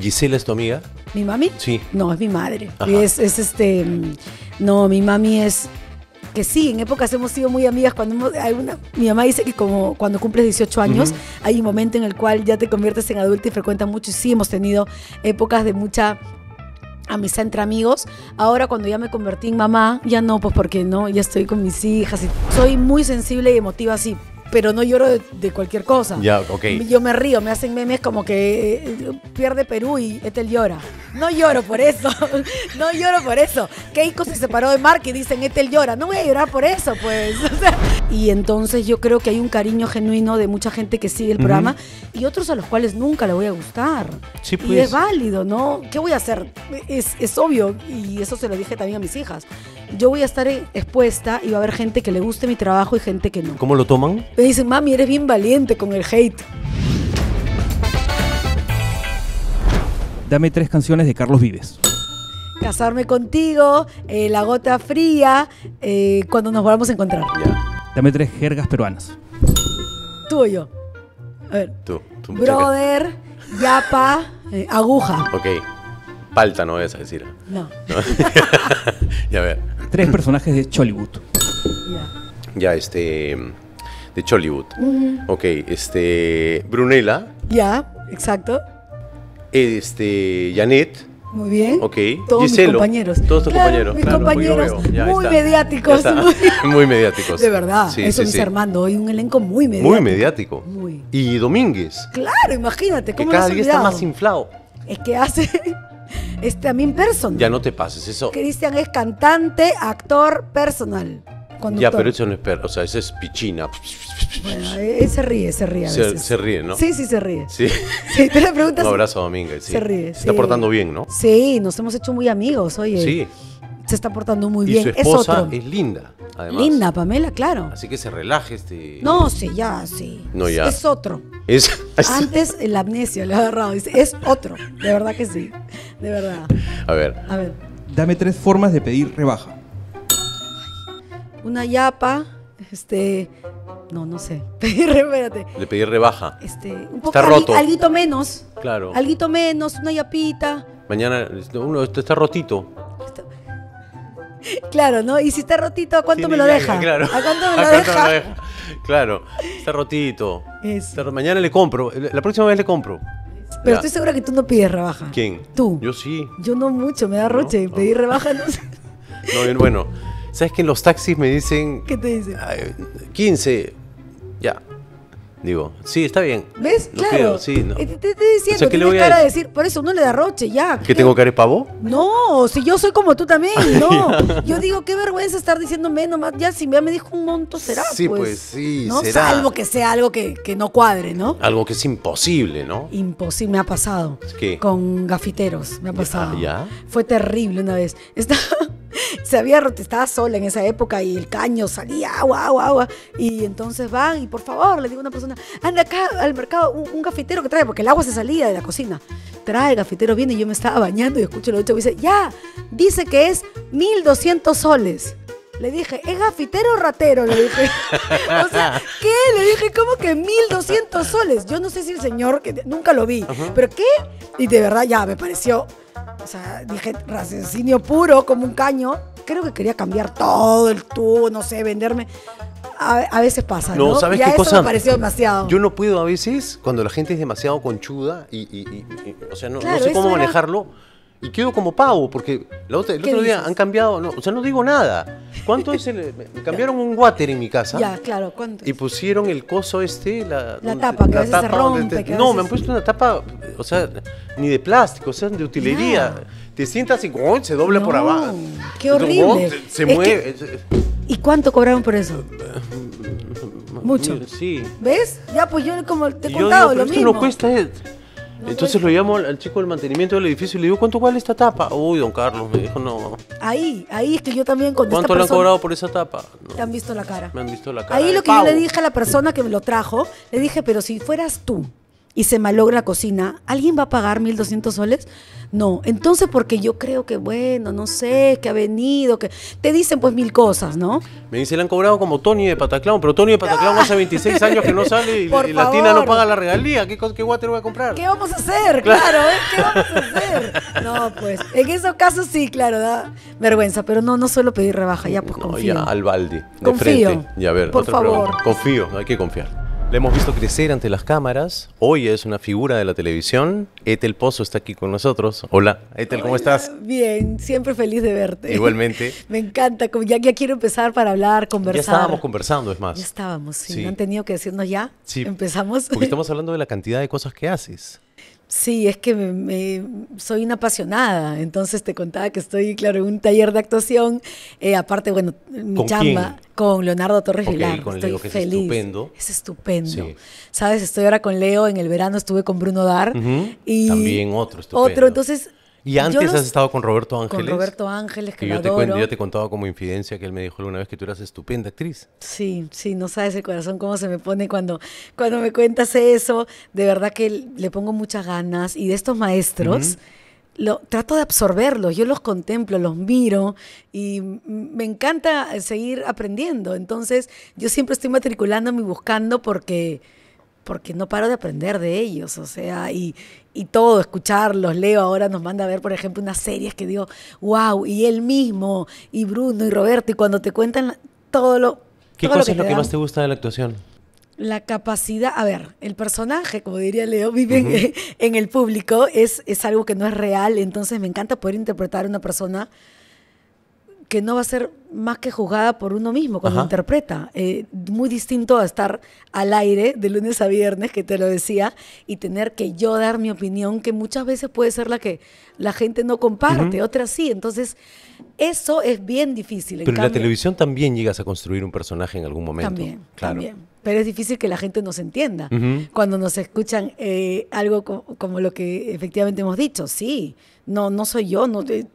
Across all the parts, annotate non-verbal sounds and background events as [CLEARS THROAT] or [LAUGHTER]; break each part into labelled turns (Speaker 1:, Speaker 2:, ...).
Speaker 1: ¿Gisela es tu amiga? ¿Mi mami? Sí.
Speaker 2: No, es mi madre. Es, este. Mm, no, mi mami es. Que sí, en épocas hemos sido muy amigas. Cuando mi mamá dice que como cuando cumples 18 años, hay un momento en el cual ya te conviertes en adulta y frecuentas mucho. Y sí, hemos tenido épocas de mucha amistad entre amigos. Ahora cuando ya me convertí en mamá, ya no, pues porque no, ya estoy con mis hijas. Y soy muy sensible y emotiva así pero no lloro de, cualquier cosa. Ya, Yo me río, me hacen memes como que eh, pierde Perú y Etel llora. No lloro por eso, [LAUGHS] no lloro por eso. Keiko se separó de Mark y dicen Etel llora. No voy a llorar por eso, pues. [LAUGHS] y entonces yo creo que hay un cariño genuino de mucha gente que sigue el programa y otros a los cuales nunca le voy a gustar. Sí, pues. Y es pues. válido, ¿no? ¿Qué voy a hacer? Es, es obvio y eso se lo dije también a mis hijas. Yo voy a estar expuesta y va a haber gente que le guste mi trabajo y gente que no.
Speaker 1: ¿Cómo lo toman?
Speaker 2: me dicen, mami, eres bien valiente con el hate. Dame tres canciones de Carlos Vives. Casarme contigo, eh, La gota fría, eh, cuando nos volvamos a encontrar. Ya. Dame tres jergas peruanas. Tú o yo. A ver.
Speaker 1: Tú. Brother,
Speaker 2: yapa, eh, aguja.
Speaker 1: Ok. Palta no es a decir. No. [LAUGHS] ya ver.
Speaker 2: Tres personajes de Chollywood. Ya.
Speaker 1: Ya, este de Chollywood. Ok, este, Brunella.
Speaker 2: Ya, exacto.
Speaker 1: Este, Janet.
Speaker 2: Muy bien. Ok.
Speaker 1: Todos tus mis compañeros. Todos tus compañeros. Mis compañeros muy, [LAUGHS] mediáticos. Muy... mediáticos. De verdad. eso es
Speaker 2: Armando. Hoy un elenco muy mediático. Muy
Speaker 1: mediático. Muy. Y Domínguez.
Speaker 2: Claro, imagínate. ¿cómo que cada día está más inflado. Es que hace... [LAUGHS] este mí en personal. Ya
Speaker 1: no te pases eso.
Speaker 2: Cristian es cantante, actor, personal. Ya, pero ese
Speaker 1: no es perro, o sea, ese es pichina.
Speaker 2: Bueno, eh, se ríe, se ríe a se, veces. Se, ríe, ¿no? Sí, sí, se ríe. Sí. sí te preguntas. [LAUGHS] Un abrazo a Se ríe. Se está portando bien, ¿no? Sí, nos hemos hecho muy amigos, oye. Sí. Se está portando muy y bien. Su esposa es, otro.
Speaker 1: es linda, además. Linda,
Speaker 2: Pamela, claro.
Speaker 1: Así que se relaje este.
Speaker 2: No, sí, ya, sí.
Speaker 1: No, ya. Es otro. Es... [LAUGHS]
Speaker 2: Antes el amnesio le ha agarrado. Dice, es otro. De verdad que sí. De verdad.
Speaker 1: A ver. A ver. Dame tres formas de pedir rebaja
Speaker 2: una yapa, este, no, no sé, Le
Speaker 1: [LAUGHS] pedí rebaja. Este, un está roto. Alguito menos. Claro.
Speaker 2: Alguito menos, una yapita.
Speaker 1: Mañana, este, uno, esto está rotito. [LAUGHS]
Speaker 2: Claro, ¿no? Y si está rotito, ¿a cuánto me lo deja? claro. ¿A cuánto me [LAUGHS] lo, deja?
Speaker 1: Claro, está rotito. mañana le compro, la próxima vez le compro. Pero estoy
Speaker 2: segura que tú no pides
Speaker 1: rebaja. ¿Quién? Tú. Yo sí.
Speaker 2: Yo no mucho, me da roche. Ah. Pedir rebaja no sé.
Speaker 1: No, bien, bueno. ¿Sabes que los taxis me dicen... ¿Qué te dicen? 15. Ya. Digo, sí, está bien. ¿Ves? claro. Quiero, sí, no. Te,
Speaker 2: estoy diciendo, o le cara a decir, por eso no le da roche, ya. ¿Que tengo cara de pavo? No, si yo soy como tú también, [LAUGHS] no. yo digo, qué vergüenza estar diciéndome más, ya si me dijo un monto, será. Sí, pues, pues,
Speaker 1: sí, será. Salvo
Speaker 2: que sea algo que, no cuadre, ¿no?
Speaker 1: Algo que es imposible, ¿no?
Speaker 2: Imposible, me ha pasado. ¿Qué? Con gafiteros, me ha ah, pasado. ¿Ya? Fue terrible una vez. Está... [LAUGHS] se había roto, estaba sola en esa época y el caño salía agua, agua, agua. Y entonces van y por favor, le digo a una persona, anda acá al mercado un, cafetero que trae, porque el agua se salía de la cocina. Trae el cafetero, viene y yo me estaba bañando y escucho lo dicho y dice, ya, dice que es 1200 soles. Le dije, ¿es gafitero o ratero? Le dije.
Speaker 1: [LAUGHS] o sea,
Speaker 2: ¿qué? Le dije, ¿cómo que 1200 soles? Yo no sé si el señor, que nunca lo vi, pero ¿qué? Y de verdad ya me pareció, o sea, dije, raciocinio puro, como un caño. Creo que quería cambiar todo el tubo, no sé, venderme. A, veces pasa. No, ¿sabes y a eso Me pareció demasiado. Yo
Speaker 1: no puedo a veces, cuando la gente es demasiado conchuda y, o sea, no, sé cómo manejarlo y quedo como pavo, porque el otro día han cambiado, no, o sea, no digo nada. ¿Cuánto es el...? [LAUGHS] Cambiaron un water en mi casa. Ya,
Speaker 2: claro, ¿cuánto?
Speaker 1: Y pusieron el coso este, la... La tapa, que a se rompe, que No, me han puesto una tapa, o sea, ni de plástico, o sea, de utilería. Te sientas y ¡oh!, se doble por abajo.
Speaker 2: ¡Qué horrible! se mueve. ¿Y cuánto cobraron por eso?
Speaker 1: [LAUGHS] Mucho. Sí.
Speaker 2: ¿Ves? Ya, pues yo como te he contado, lo esto mismo. no cuesta...
Speaker 1: Eh. Entonces lo llamo al chico del mantenimiento del edificio y le digo, ¿cuánto vale esta tapa? Uy, don Carlos, me dijo, no.
Speaker 2: Ahí, ahí es que yo también con ¿Cuánto le han cobrado
Speaker 1: por esa tapa?
Speaker 2: han visto la cara. me
Speaker 1: han visto la cara. Ahí lo que yo le dije a
Speaker 2: la persona que me lo trajo, le dije, pero si fueras tú y se malogra la cocina, ¿alguien va a pagar 1.200 soles? No, entonces porque yo creo que, bueno, no sé, que ha venido, que te dicen pues mil cosas, ¿no?
Speaker 1: Me dice, le han cobrado como Tony de Pataclán, pero Tony de Pataclán hace 26 años que no sale y, Latina la no paga la regalía. ¿Qué, qué water voy a comprar? ¿Qué vamos a hacer? Claro, ¿eh? ¿qué vamos a
Speaker 2: hacer? No, pues, en esos casos sí, claro, da vergüenza, pero no, no suelo pedir rebaja, ya pues confío. Ya,
Speaker 1: al confío. frente. Y ver, otra Pregunta. Confío, hay que confiar. Le hemos visto crecer ante las cámaras. Hoy es una figura de la televisión. Etel Pozo está aquí con nosotros. Hola, Etel, ¿cómo estás?
Speaker 2: Bien, siempre feliz de verte. Igualmente. [LAUGHS] Me encanta, ya, ya quiero empezar para hablar, conversar. Ya estábamos
Speaker 1: conversando, es más. Ya estábamos, sí. ¿No han
Speaker 2: tenido que decirnos ya? Sí. ¿Empezamos? Porque estamos
Speaker 1: [LAUGHS] hablando de la cantidad de cosas que haces.
Speaker 2: Sí, es que me, soy una apasionada, entonces te contaba que estoy, claro, en un taller de actuación, eh, aparte, bueno, mi chamba con Leonardo Torres okay, con estoy feliz. Es estupendo. Es estupendo. Sabes, estoy ahora con Leo, en el verano estuve con Bruno Dar. y También otro estupendo. Otro, entonces y antes has estado con Roberto Ángeles. Con Roberto Ángeles, que, yo, te yo
Speaker 1: te contaba como infidencia que él me dijo alguna vez que tú eras estupenda actriz.
Speaker 2: Sí, sí, no sabes el corazón cómo se me pone cuando, cuando me cuentas eso. De verdad que le pongo muchas ganas. Y de estos maestros, lo, trato de absorberlos. Yo los contemplo, los miro y me encanta seguir aprendiendo. Entonces, yo siempre estoy matriculándome y buscando porque porque no paro de aprender de ellos, o sea, y, y todo, escucharlos, Leo ahora nos manda a ver, por ejemplo, unas series que digo, wow, y él mismo, y Bruno, y Roberto, y cuando te cuentan todo lo...
Speaker 1: ¿Qué todo cosa es lo que más te gusta de la actuación?
Speaker 2: La capacidad, a ver, el personaje, como diría Leo, vive [LAUGHS] en, el público, es, es algo que no es real, entonces me encanta poder interpretar a una persona que no va a ser más que juzgada por uno mismo cuando interpreta. Eh, muy distinto a estar al aire de lunes a viernes, que te lo decía, y tener que yo dar mi opinión, que muchas veces puede ser la que la gente no comparte, otra otras sí. Entonces, eso es bien difícil. Pero en, la televisión
Speaker 1: también llegas a construir un personaje en algún momento. También, claro.
Speaker 2: Pero es difícil que la gente nos entienda cuando nos escuchan eh, algo como lo que efectivamente hemos dicho. Sí, no, no soy yo, no... Eh,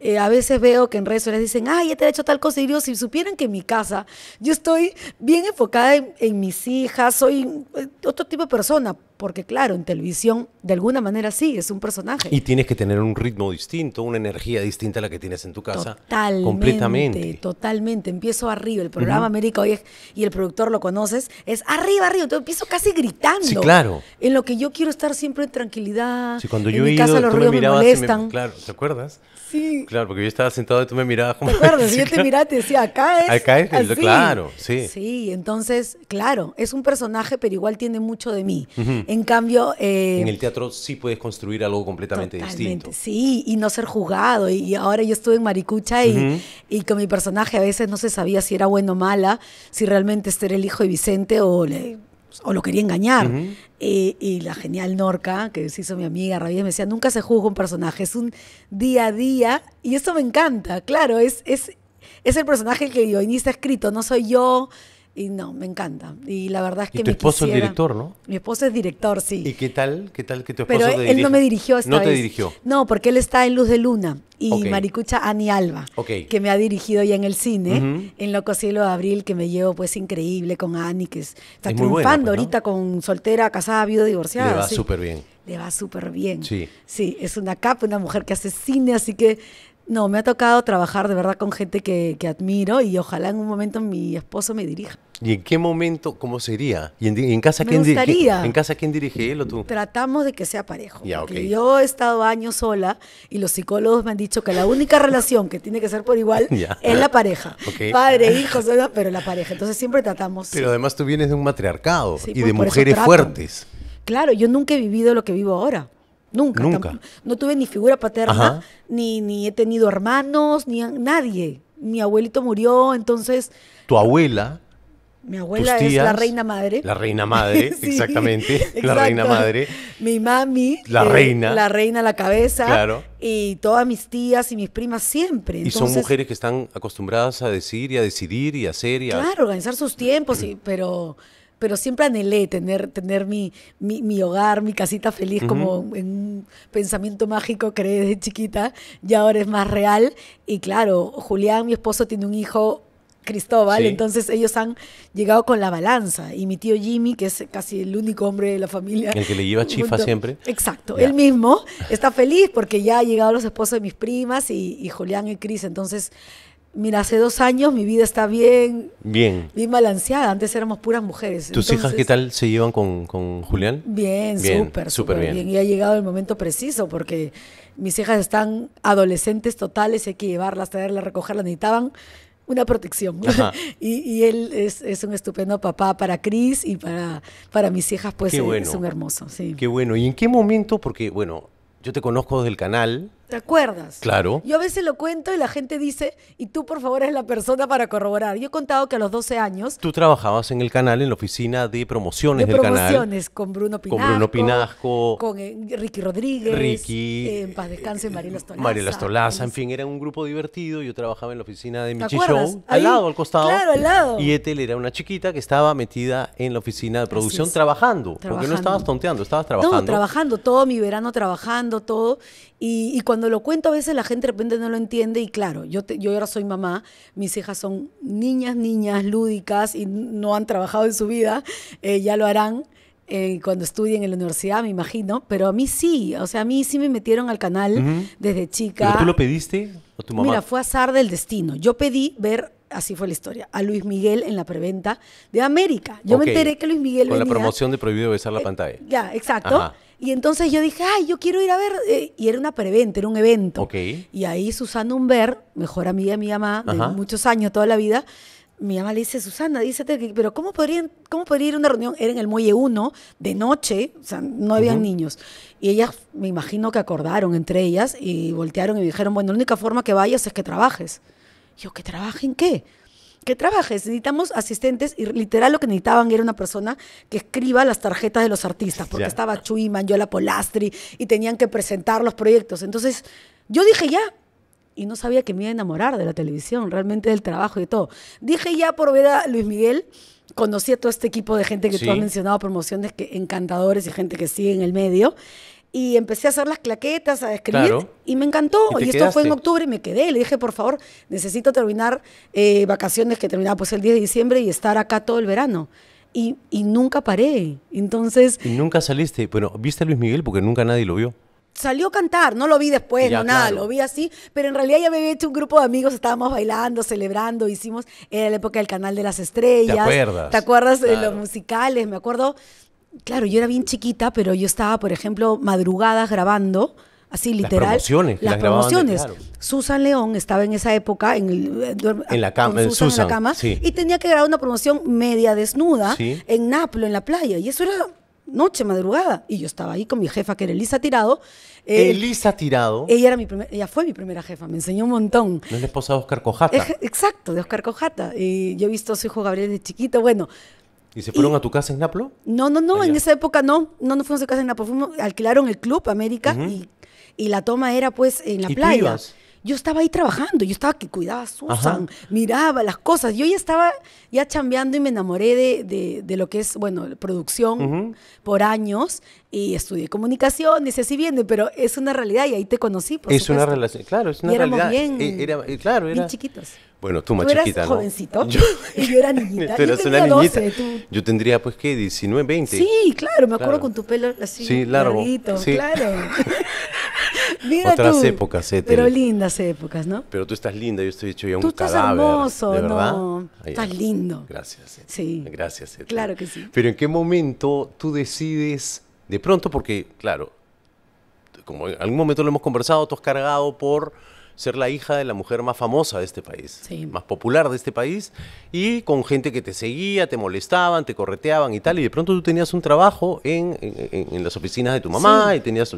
Speaker 2: eh, a veces veo que en redes sociales dicen, ay, ya te he hecho tal cosa. Y digo, si supieran que en mi casa yo estoy bien enfocada en, mis hijas, soy eh, otro tipo de persona, porque claro, en televisión de alguna manera sí, es un personaje. Y
Speaker 1: tienes que tener un ritmo distinto, una energía distinta a la que tienes en tu casa. Totalmente. Completamente.
Speaker 2: Totalmente. Empiezo arriba. El programa América hoy es, y el productor lo conoces, es arriba, arriba. Entonces empiezo casi gritando. Sí, claro. En lo que yo quiero estar siempre en tranquilidad. Sí, cuando en casa los me, molestan.
Speaker 1: claro, ¿te acuerdas? Sí. Claro, porque yo estaba sentado y tú me mirabas como... ¿Te [LAUGHS] yo te miraba
Speaker 2: te decía, acá es Acá es, claro, sí. Sí, entonces, claro, es un personaje, pero igual tiene mucho de mí. En cambio... Eh, en el
Speaker 1: teatro sí puedes construir algo completamente distinto.
Speaker 2: Sí, y no ser juzgado. Y ahora yo estuve en Maricucha y, y con mi personaje a veces no se sabía si era bueno o mala, si realmente este era el hijo de Vicente o... Le, o lo quería engañar. Eh, y la genial Norca, que se hizo mi amiga Rabia, me decía, nunca se juzga un personaje, es un día a día. Y eso me encanta, claro, es, es, es el personaje que ni guionista ha escrito, no soy yo y no, me encanta. Y la verdad es que... mi tu esposo es director, ¿no? Mi esposo es director, sí.
Speaker 1: ¿Y qué tal? ¿Qué tal que tu esposo Pero él no me dirigió esta No te dirigió.
Speaker 2: No, porque él está en Luz de Luna y Maricucha Ani Alba, que me ha dirigido ya en el cine, en Loco Cielo de Abril, que me llevo pues increíble con Ani, que está triunfando pues, ahorita con soltera, casada, viuda, divorciada. Le va súper bien. Le va súper bien. Sí. Sí, es una capa, una mujer que hace cine, así que no, me ha tocado trabajar de verdad con gente que, admiro y ojalá en un momento mi esposo me dirija.
Speaker 1: ¿Y en qué momento, cómo sería? ¿Y en, casa, quién dirige, ¿En casa quién dirige él o tú?
Speaker 2: Tratamos de que sea parejo.
Speaker 1: Yo
Speaker 2: he estado años sola y los psicólogos me han dicho que la única relación que tiene que ser por igual [LAUGHS] es la pareja.
Speaker 1: [LAUGHS] Padre, hijo,
Speaker 2: pero la pareja. Entonces siempre tratamos. Pero
Speaker 1: además tú vienes de un matriarcado y pues, de mujeres fuertes.
Speaker 2: Claro, yo nunca he vivido lo que vivo ahora. Nunca. Nunca. No tuve ni figura paterna, ni, ni, he tenido hermanos, ni nadie. Mi abuelito murió, entonces...
Speaker 1: Tu abuela...
Speaker 2: Mi abuela es la reina madre. La
Speaker 1: reina madre, [LAUGHS] exactamente. La reina madre.
Speaker 2: Mi mami. La eh, reina. La reina a la cabeza. Claro. Y todas mis tías y mis primas siempre. y son mujeres
Speaker 1: que están acostumbradas a decir y a decidir y a hacer y a... Claro,
Speaker 2: organizar sus tiempos, pero pero siempre anhelé tener, tener mi, mi, hogar, mi casita feliz, como en un pensamiento mágico creé de chiquita y ahora es más real. Y claro, Julián, mi esposo, tiene un hijo Cristóbal, entonces ellos han llegado con la balanza. Y mi tío Jimmy, que es casi el único hombre de la familia. El que le lleva chifa siempre. Exacto, él mismo está feliz porque ya han llegado los esposos de mis primas y, y Julián y Cris. Entonces Mira, hace dos años mi vida está bien. Bien. Bien balanceada. Antes éramos puras mujeres. ¿Tus hijas qué tal
Speaker 1: se llevan con, Julián? Bien, bien súper, súper bien.
Speaker 2: Y ha llegado el momento preciso porque mis hijas están adolescentes totales, hay que llevarlas, traerlas, recogerlas. Necesitaban una protección. [LAUGHS] y, él es, un estupendo papá para Cris y para, para mis hijas, pues es un hermoso. Sí.
Speaker 1: Qué bueno. ¿Y en qué momento? Porque, bueno, yo te conozco desde el canal
Speaker 2: ¿Te acuerdas? Claro. Yo a veces lo cuento y la gente dice, y tú por favor eres la persona para corroborar. Yo he contado que a los 12 años...
Speaker 1: Tú trabajabas en el canal, en la oficina de promociones del canal. canal. promociones,
Speaker 2: con Bruno Pinasco. Con Bruno Pinasco. Con eh, Ricky Rodríguez. Ricky. Eh, en paz descanse, eh, Mariela Stolaza. Mariela Stolaza, en
Speaker 1: fin, era un grupo divertido. Yo trabajaba en la oficina de Michi Show, al lado, al costado. Claro, al lado. Y Etel era una chiquita que estaba metida en la oficina de producción trabajando, Porque no estabas tonteando, estabas trabajando. No, trabajando,
Speaker 2: todo mi verano trabajando, todo. y cuando cuando lo cuento a veces la gente de repente no lo entiende y claro, yo, yo ahora soy mamá, mis hijas son niñas, niñas lúdicas y no han trabajado en su vida, eh, ya lo harán. Eh, cuando estudien en la universidad, me imagino, pero a mí sí, o sea, a mí sí me metieron al canal desde chica. ¿Pero tú lo
Speaker 1: pediste o tu mamá? Mira,
Speaker 2: fue azar del destino. Yo pedí ver, así fue la historia, a Luis Miguel en la preventa de América. Yo me enteré que Luis Miguel Con la promoción
Speaker 1: de Prohibido Besar la eh, Pantalla.
Speaker 2: ya, exacto. Y entonces yo dije, ay, yo quiero ir a ver. Eh, y era una preventa, era un evento. Y ahí Susana Humbert, mejor amiga de mi mamá, de muchos años, toda la vida, mi mamá le dice, Susana, dícete, pero ¿cómo, podrían, ¿cómo podría ir a una reunión? Era en el Muelle 1, de noche, o sea, no había niños. Y ellas, me imagino que acordaron entre ellas y voltearon y me dijeron, bueno, la única forma que vayas es que trabajes. yo, ¿que trabaje en qué? que trabajes. Necesitamos asistentes y literal lo que necesitaban era una persona que escriba las tarjetas de los artistas, porque estaba Chuy, Yola Polastri y tenían que presentar los proyectos. Entonces yo dije ya, y no sabía que me iba a enamorar de la televisión, realmente del trabajo y de todo. Dije ya por ver a Luis Miguel, conocí a todo este equipo de gente que tú has mencionado, promociones que encantadores y gente que sigue en el medio y empecé a hacer las claquetas, a escribir, y me encantó. Y, esto fue en octubre, y me quedé. Le dije, por favor, necesito terminar eh, vacaciones que terminaba pues el 10 de diciembre y estar acá todo el verano. Y, nunca paré.
Speaker 1: Entonces... Y nunca saliste. Bueno, ¿viste a Luis Miguel? Porque nunca nadie lo vio
Speaker 2: salió a cantar, no lo vi después, no nada, lo vi así, pero en realidad ya me había hecho un grupo de amigos, estábamos bailando, celebrando, hicimos, era la época del Canal de las Estrellas, ¿te acuerdas? ¿Te acuerdas de los musicales? Me acuerdo claro, yo era bien chiquita, pero yo estaba, por ejemplo, madrugadas grabando, así literal. Las promociones. Las, promociones. Susan León estaba en esa época en, la cama, eh, en la cama y tenía que grabar una promoción media desnuda en Naplo, en la playa. Y eso era noche, madrugada. Y yo estaba ahí con mi jefa, que era Elisa Tirado. Eh, Elisa
Speaker 1: Tirado. Ella,
Speaker 2: era mi ella fue mi primera jefa, me enseñó un montón.
Speaker 1: No es la esposa de Oscar Cojata.
Speaker 2: exacto, de Oscar Cojata. Y yo he visto a su hijo Gabriel de chiquito. Bueno,
Speaker 1: ¿Y se fueron a tu casa en Naplo?
Speaker 2: No, no, no, en esa época no, no nos fuimos a casa en Naplo, alquilaron el Club América y, la toma era pues en la playa. Yo estaba ahí trabajando, yo estaba que cuidaba a Susan, miraba las cosas, yo ya estaba ya chambeando y me enamoré de, de, lo que es, bueno, producción por años y estudié comunicaciones y así viene, pero es una realidad y ahí te conocí. es una relación,
Speaker 1: claro, es una y éramos realidad. Bien, e-, bien chiquitos. Bueno, tú, más chiquita, ¿no? jovencito yo,
Speaker 2: [LAUGHS] y yo era niñita. [LAUGHS] yo tenía una
Speaker 1: Yo tendría, pues, ¿qué? 19, 20. Sí,
Speaker 2: claro, me acuerdo con tu pelo así. Sí, largo. claro. [LAUGHS] Otras épocas, etc. Pero lindas épocas, ¿no?
Speaker 1: Pero tú estás linda, yo estoy hecho ya un tú estás hermoso, ¿de verdad? No, estás lindo.
Speaker 2: Gracias. Sí.
Speaker 1: Gracias, Claro que sí. Pero ¿en qué momento tú decides, de pronto, porque, claro, como en algún momento lo hemos conversado, tú has cargado por ser la hija de la mujer más famosa de este país, más popular de este país, y con gente que te seguía, te molestaban, te correteaban y tal, y de pronto tú tenías un trabajo en, las oficinas de tu mamá y tenías,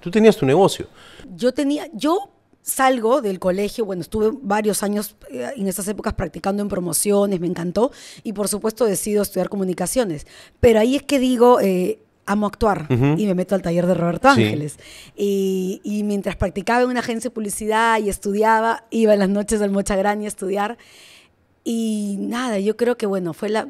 Speaker 1: tú tenías tu negocio.
Speaker 2: Yo tenía, yo salgo del colegio, bueno, estuve varios años eh, en esas épocas practicando en promociones, me encantó, y por supuesto decido estudiar comunicaciones. Pero ahí es que digo, eh, amo actuar y me meto al taller de Roberto Ángeles. Y, y, mientras practicaba en una agencia de publicidad y estudiaba, iba en las noches al Mocha y a estudiar. Y nada, yo creo que bueno, fue la...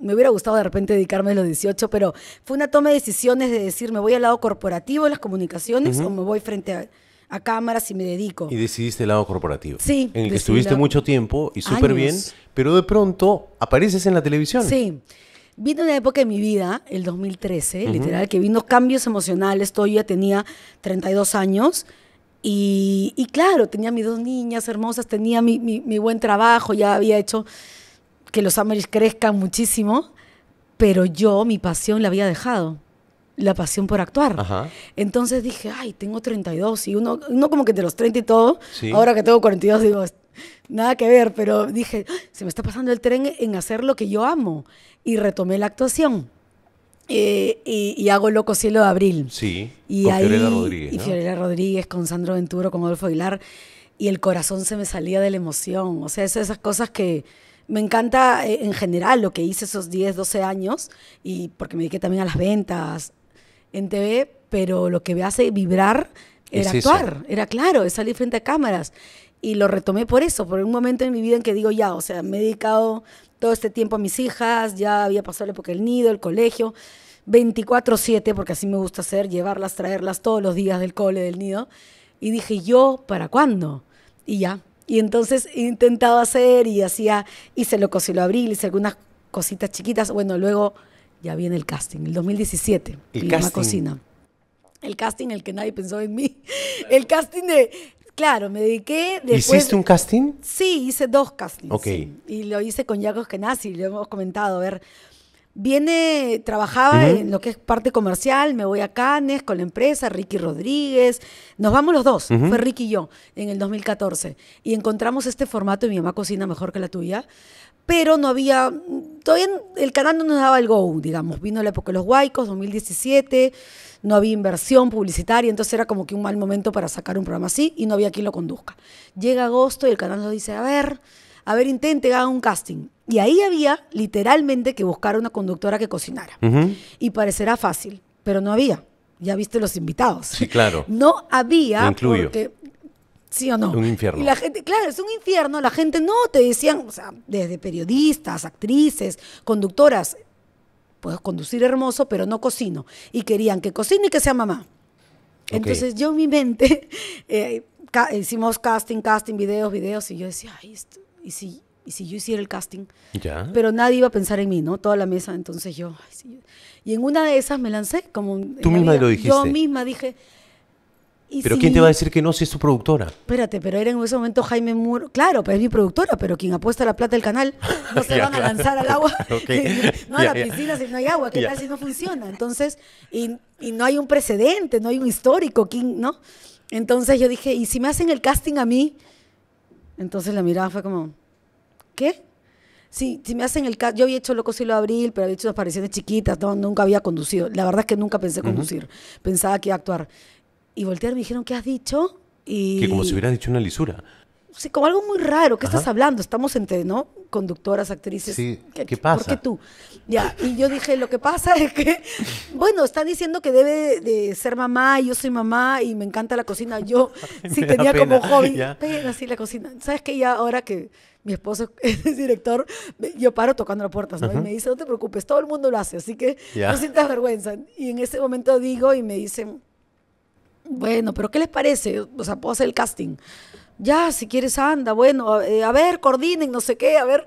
Speaker 2: Me hubiera gustado de repente dedicarme a los 18, pero fue una toma de decisiones de decir, me voy al lado corporativo de las comunicaciones o me voy frente a, cámaras y me dedico. Y
Speaker 1: decidiste el lado corporativo. Sí. En el que estuviste mucho tiempo y súper bien, pero de pronto apareces en la televisión. Sí
Speaker 2: vino una época de mi vida, el 2013, literal, que vino cambios emocionales. Todo ya tenía 32 años. Y, claro, tenía mis dos niñas hermosas, tenía mi, buen trabajo, ya había hecho que los amores crezcan muchísimo, pero yo mi pasión la había dejado, la pasión por actuar. Entonces dije, ay, tengo 32 y uno, no como que de los 30 y todo, ahora que tengo 42 digo, nada que ver, pero dije, ah, se me está pasando el tren en hacer lo que yo amo. Y retomé la actuación. Eh, y, hago Loco Cielo de Abril.
Speaker 1: Sí. Y Fiorella Rodríguez. Y Fiorella
Speaker 2: Rodríguez con Sandro Venturo, con Adolfo Aguilar. Y el corazón se me salía de la emoción. O sea, es esas cosas que me encanta eh, en general lo que hice esos 10, 12 años. Y porque me dediqué también a las ventas en TV. Pero lo que me hace vibrar era actuar. Era claro, es salir frente a cámaras y lo retomé por eso, por un momento en mi vida en que digo, ya, o sea, me he dedicado todo este tiempo a mis hijas, ya había pasado la época del nido, el colegio, 24/7, porque así me gusta hacer, llevarlas, traerlas todos los días del cole, del nido. Y dije, ¿yo para cuándo? Y ya. Y entonces he intentado hacer y hacía, hice lo lo abril, hice algunas cositas chiquitas. Bueno, luego ya viene el casting, el 2017, el cocina. El casting, el que nadie pensó en mí. [LAUGHS] El casting de Claro, me dediqué. ¿Hiciste un casting? Sí, hice dos castings. Ok. y lo hice con Yacos Kenasi, lo hemos comentado. A ver, viene, trabajaba en lo que es parte comercial, me voy a Cannes con la empresa, Ricky Rodríguez. Nos vamos los dos, fue Ricky y yo, en el 2014. Y encontramos este formato y mi mamá cocina mejor que la tuya. Pero no había. Todavía el canal no nos daba el go, digamos. Vino la época de los Guaycos, 2017 no había inversión publicitaria, entonces era como que un mal momento para sacar un programa así y no había quien lo conduzca. Llega agosto y el canal nos dice, a ver, a ver, intente, haga un casting. Y ahí había literalmente que buscar una conductora que cocinara. Y parecerá fácil, pero no había. Ya viste los invitados.
Speaker 1: Sí, claro. [LAUGHS]
Speaker 2: No había, ¿Sí o no? Un infierno. Y la gente, claro, es un infierno. La gente no, te decían, o sea, desde periodistas, actrices, conductoras, puedo conducir hermoso, pero no cocino. Y querían que cocine y que sea mamá. Entonces yo en mi mente [LAUGHS] eh, hicimos casting, casting, videos, videos, y yo decía, y si y si yo hiciera el casting. ¿Ya? Pero nadie iba a pensar en mí, ¿no? Toda la mesa, entonces yo, Y en una de esas me lancé como... Tú misma lo dijiste. Yo misma dije, pero ¿quién te va a decir
Speaker 1: que no si es su productora?
Speaker 2: Espérate, pero era en ese momento Jaime Muro. Claro, pero es mi productora, pero quien apuesta la plata del canal [LAUGHS] no se van a lanzar al agua. [LAUGHS] [LAUGHS] no a la piscina si no hay agua. ¿Qué tal si no funciona? Entonces, y, no hay un precedente, no hay un histórico, ¿quién, ¿no? Entonces yo dije, ¿y si me hacen el casting a mí? Entonces la mirada fue como, ¿qué? si me hacen el yo había hecho Loco y lo Abril, pero había hecho unas apariciones chiquitas, nunca había conducido. La verdad es que nunca pensé conducir, pensaba que iba a actuar. Y voltearon y me dijeron, ¿qué has dicho? Y... Que como si hubiera
Speaker 1: dicho una lisura.
Speaker 2: Sí, como algo muy raro, ¿qué estás hablando? Estamos entre, ¿no? Conductoras, actrices. ¿qué, pasa? ¿Por qué tú? Ya, y yo dije, lo que pasa es que, bueno, está diciendo que debe de ser mamá, y yo soy mamá y me encanta la cocina. Yo [LAUGHS] sí tenía como hobby, ya. sí, la cocina. ¿Sabes qué? Ya ahora que mi esposo [LAUGHS] es director, yo paro tocando las puertas, ¿no? Y me dice, no te preocupes, todo el mundo lo hace, así que no sientas vergüenza. Y en ese momento digo y me dicen, bueno, pero ¿qué les parece? O sea, puedo hacer el casting. Ya, si quieres, anda. Bueno, eh, a, ver, coordinen, no sé qué, a ver.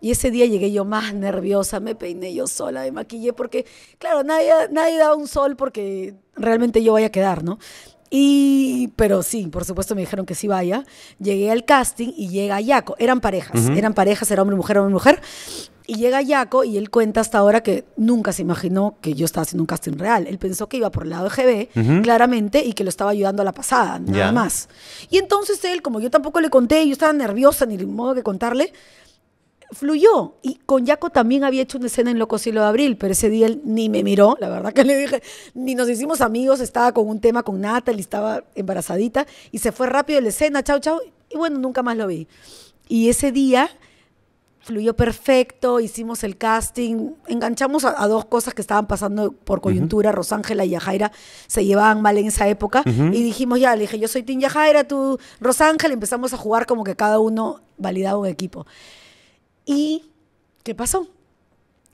Speaker 2: Y ese día llegué yo más nerviosa, me peiné yo sola, me maquillé, porque, claro, nadie, nadie da un sol porque realmente yo vaya a quedar, ¿no? Y, pero sí, por supuesto me dijeron que sí vaya. Llegué al casting y llega Yaco. Eran parejas, eran parejas, era hombre, mujer, hombre, mujer. Y llega Yaco y él cuenta hasta ahora que nunca se imaginó que yo estaba haciendo un casting real. Él pensó que iba por el lado de GB, claramente, y que lo estaba ayudando a la pasada, nada más. Y entonces él, como yo tampoco le conté, yo estaba nerviosa, ni modo que contarle, fluyó. Y con Jaco también había hecho una escena en Loco de Abril, pero ese día él ni me miró, la verdad que le dije, ni nos hicimos amigos, estaba con un tema con Natalie, estaba embarazadita, y se fue rápido la escena, chao, chao, y bueno, nunca más lo vi. Y ese día fluyó perfecto, hicimos el casting, enganchamos a, dos cosas que estaban pasando por coyuntura, Rosángela y Yajaira se llevaban mal en esa época, y dijimos, ya, le dije, yo soy Tim Yajaira, tú Rosángela, empezamos a jugar como que cada uno validaba un equipo. ¿Y qué pasó?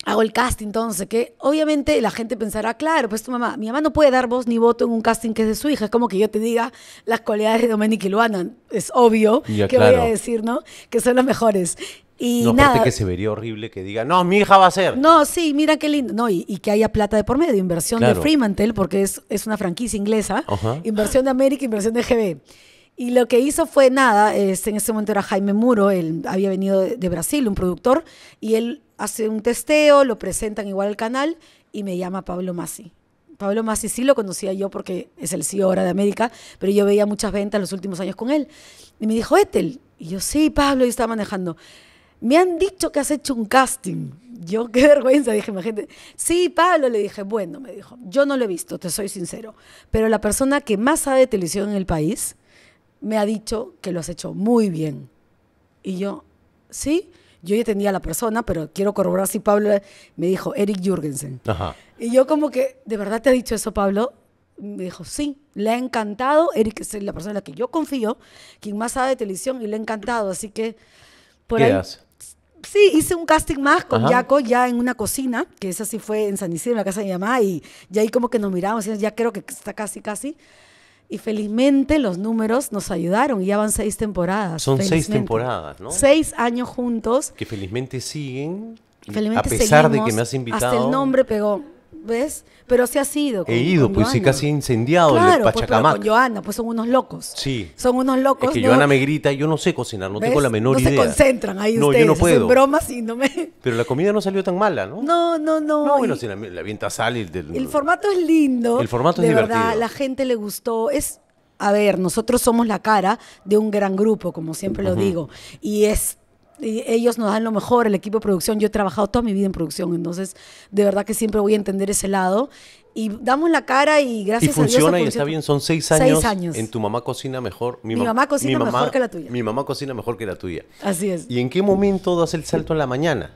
Speaker 2: hago el casting, entonces, que obviamente la gente pensará, claro, pues tu mamá, mi mamá no puede dar voz ni voto en un casting que es de su hija, es como que yo te diga las cualidades de Dominique y Luana, es obvio que voy a decir, ¿no? Que son las mejores. Y no, nada. que se
Speaker 1: vería horrible que diga, no, mi hija va a ser.
Speaker 2: No, sí, mira qué lindo. No, y, que haya plata de por medio, inversión de Fremantle, porque es, es una franquicia inglesa, inversión de América, inversión de GB. Y lo que hizo fue nada, en ese momento era Jaime Muro, él había venido de, Brasil, un productor, y él hace un testeo, lo presentan igual al canal y me llama Pablo Masi. Pablo Masi sí lo conocía yo porque es el CEO ahora de América, pero yo veía muchas ventas los últimos años con él. Y me dijo, Étel Y yo, sí, Pablo, yo estaba manejando. Me han dicho que has hecho un casting. Yo, [LAUGHS] qué vergüenza, dije, imagínate. Sí, Pablo, le dije, bueno, me dijo, yo no lo he visto, te soy sincero. Pero la persona que más sabe de televisión en el país me ha dicho que lo has hecho muy bien. Y yo, sí, yo ya tenía a la persona, pero quiero corroborar si Pablo me dijo Eric Jürgensen. Y yo como que, ¿de verdad te ha dicho eso Pablo? Me dijo, sí, le ha encantado. Eric es la persona en la que yo confío, quien más sabe de televisión y le ha encantado. Así que, por ¿Qué ahí, Sí, hice un casting más con Jaco ya en una cocina, que esa sí fue en San Isidro, en la casa de mi mamá, y, y ahí como que nos miramos, ya creo que está casi, casi. Y felizmente los números nos ayudaron y ya van seis temporadas. Son seis temporadas, ¿no? Seis años juntos.
Speaker 1: Que felizmente siguen. a pesar de que me has invitado. Hasta el
Speaker 2: nombre pegó. ¿ves? Pero se ha sido. He ido, pues sí, casi incendiado el pues, Pachacamac. Pues, con Joana, pues son unos
Speaker 1: locos. Sí.
Speaker 2: Son unos locos. Es que Joana me
Speaker 1: grita, yo no sé cocinar, no tengo la menor idea. No se concentran
Speaker 2: ahí no, Yo no puedo. bromas no me...
Speaker 1: Pero la comida no salió tan mala, ¿no?
Speaker 2: No, no, no. No, bueno,
Speaker 1: si la, la avienta sal y... Del... El
Speaker 2: formato es lindo. El formato es de divertido. verdad, la gente le gustó. Es... A ver, nosotros somos la cara de un gran grupo, como siempre lo digo. Y es ellos nos dan lo mejor, el equipo de producción, yo he trabajado toda mi vida en producción, entonces de verdad que siempre voy a entender ese lado. Y damos la cara y gracias funciona, a Dios. Funciona y está bien,
Speaker 1: son seis años, En tu mamá cocina mejor. Mi, mamá cocina mejor que la tuya. Mi mamá cocina mejor que la tuya. Así es. ¿Y en qué momento das el salto en la mañana?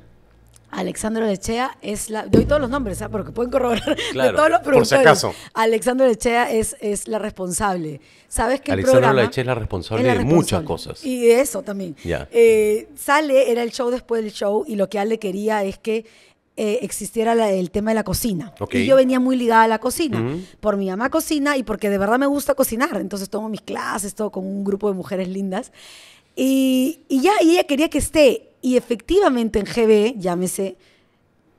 Speaker 2: Alexandro Lechea es la. Doy todos los nombres, ¿sabes? ¿ah? porque pueden corroborar de todos los productores. Por si acaso. Alexandra Lechea es, es la responsable. ¿Sabes qué Alexandro Lechea es la responsable de muchas cosas. Y de eso también. Ya. Eh, sale, era el show después del show, y lo que Ale quería es que eh, existiera el tema de la cocina. Y yo venía muy ligada a la cocina, por mi mamá cocina y porque de verdad me gusta cocinar. Entonces tomo mis clases, todo con un grupo de mujeres lindas. Y, ya y ella quería que esté y efectivamente en GB, llámese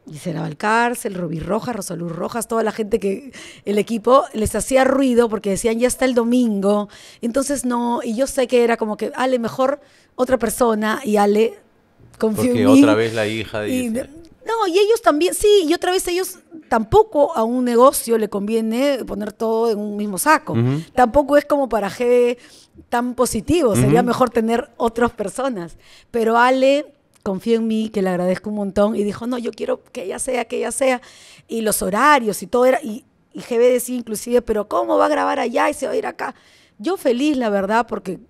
Speaker 2: Gisela Valcárcel, Rubí Rojas, Rosaluz Rojas, toda la gente que el equipo les hacía ruido porque decían ya está el domingo. Entonces no, y yo sé que era como que Ale, mejor otra persona y Ale confió Porque otra vez
Speaker 1: la hija de y,
Speaker 2: no, y ellos también, sí, y otra vez ellos tampoco a un negocio le conviene poner todo en un mismo saco. Tampoco es como para G tan positivo, sería mejor tener otras personas. Pero Ale confía en mí, que le agradezco un montón, y dijo, no, yo quiero que ella sea, que ella sea. Y los horarios y todo era, y, y GB decía inclusive, pero ¿cómo va a grabar allá y se va a ir acá? Yo feliz, la verdad, porque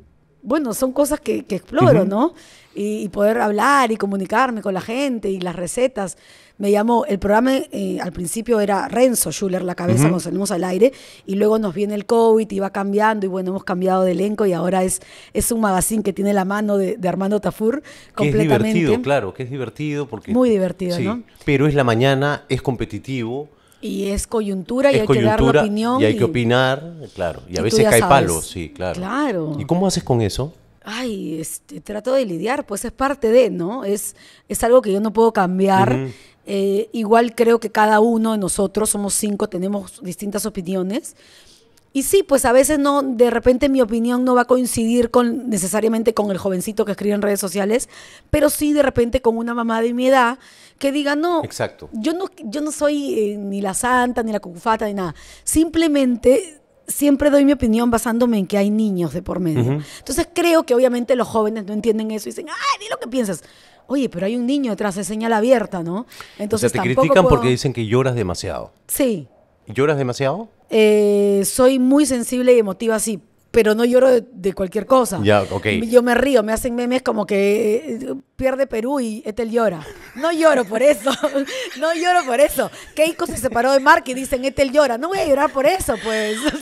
Speaker 2: bueno, son cosas que, exploro, ¿no? Y, poder hablar y comunicarme con la gente y las recetas. Me llamó, el programa eh, al principio era Renzo Schuller, la cabeza, nos salimos al aire, y luego nos viene el COVID y va cambiando, y bueno, hemos cambiado de elenco y ahora es, es un magazine que tiene la mano de, Armando Tafur completamente. Que es divertido,
Speaker 1: claro, que es divertido porque... Muy divertido, Pero es la mañana, es competitivo,
Speaker 2: y es coyuntura y hay que dar la opinión. Y hay que
Speaker 1: opinar, claro. Y, a veces cae palo, sí, claro. Claro. ¿Y cómo haces con eso?
Speaker 2: Ay, este, trato de lidiar, pues es parte de, ¿no? Es, es algo que yo no puedo cambiar. Eh, igual creo que cada uno de nosotros, somos cinco, tenemos distintas opiniones y sí, pues a veces no, de repente mi opinión no va a coincidir con, necesariamente con el jovencito que escribe en redes sociales, pero sí de repente con una mamá de mi edad que diga, no, Exacto. Yo, no yo no soy eh, ni la santa, ni la cucufata, ni nada. Simplemente siempre doy mi opinión basándome en que hay niños de por medio. Entonces creo que obviamente los jóvenes no entienden eso y dicen, ay, di lo que piensas. Oye, pero hay un niño detrás de señal abierta, ¿no? Entonces, o te critican porque
Speaker 1: dicen que lloras demasiado. Sí. ¿Lloras demasiado?
Speaker 2: Eh, soy muy sensible y emotiva, sí, pero no lloro de, cualquier cosa.
Speaker 1: Yo
Speaker 2: me río, me hacen memes como que eh, pierde Perú y Etel llora. No lloro por eso, [LAUGHS] no lloro por eso. Keiko se separó de Mark y dicen Etel llora. No voy a llorar por eso, pues. [LAUGHS]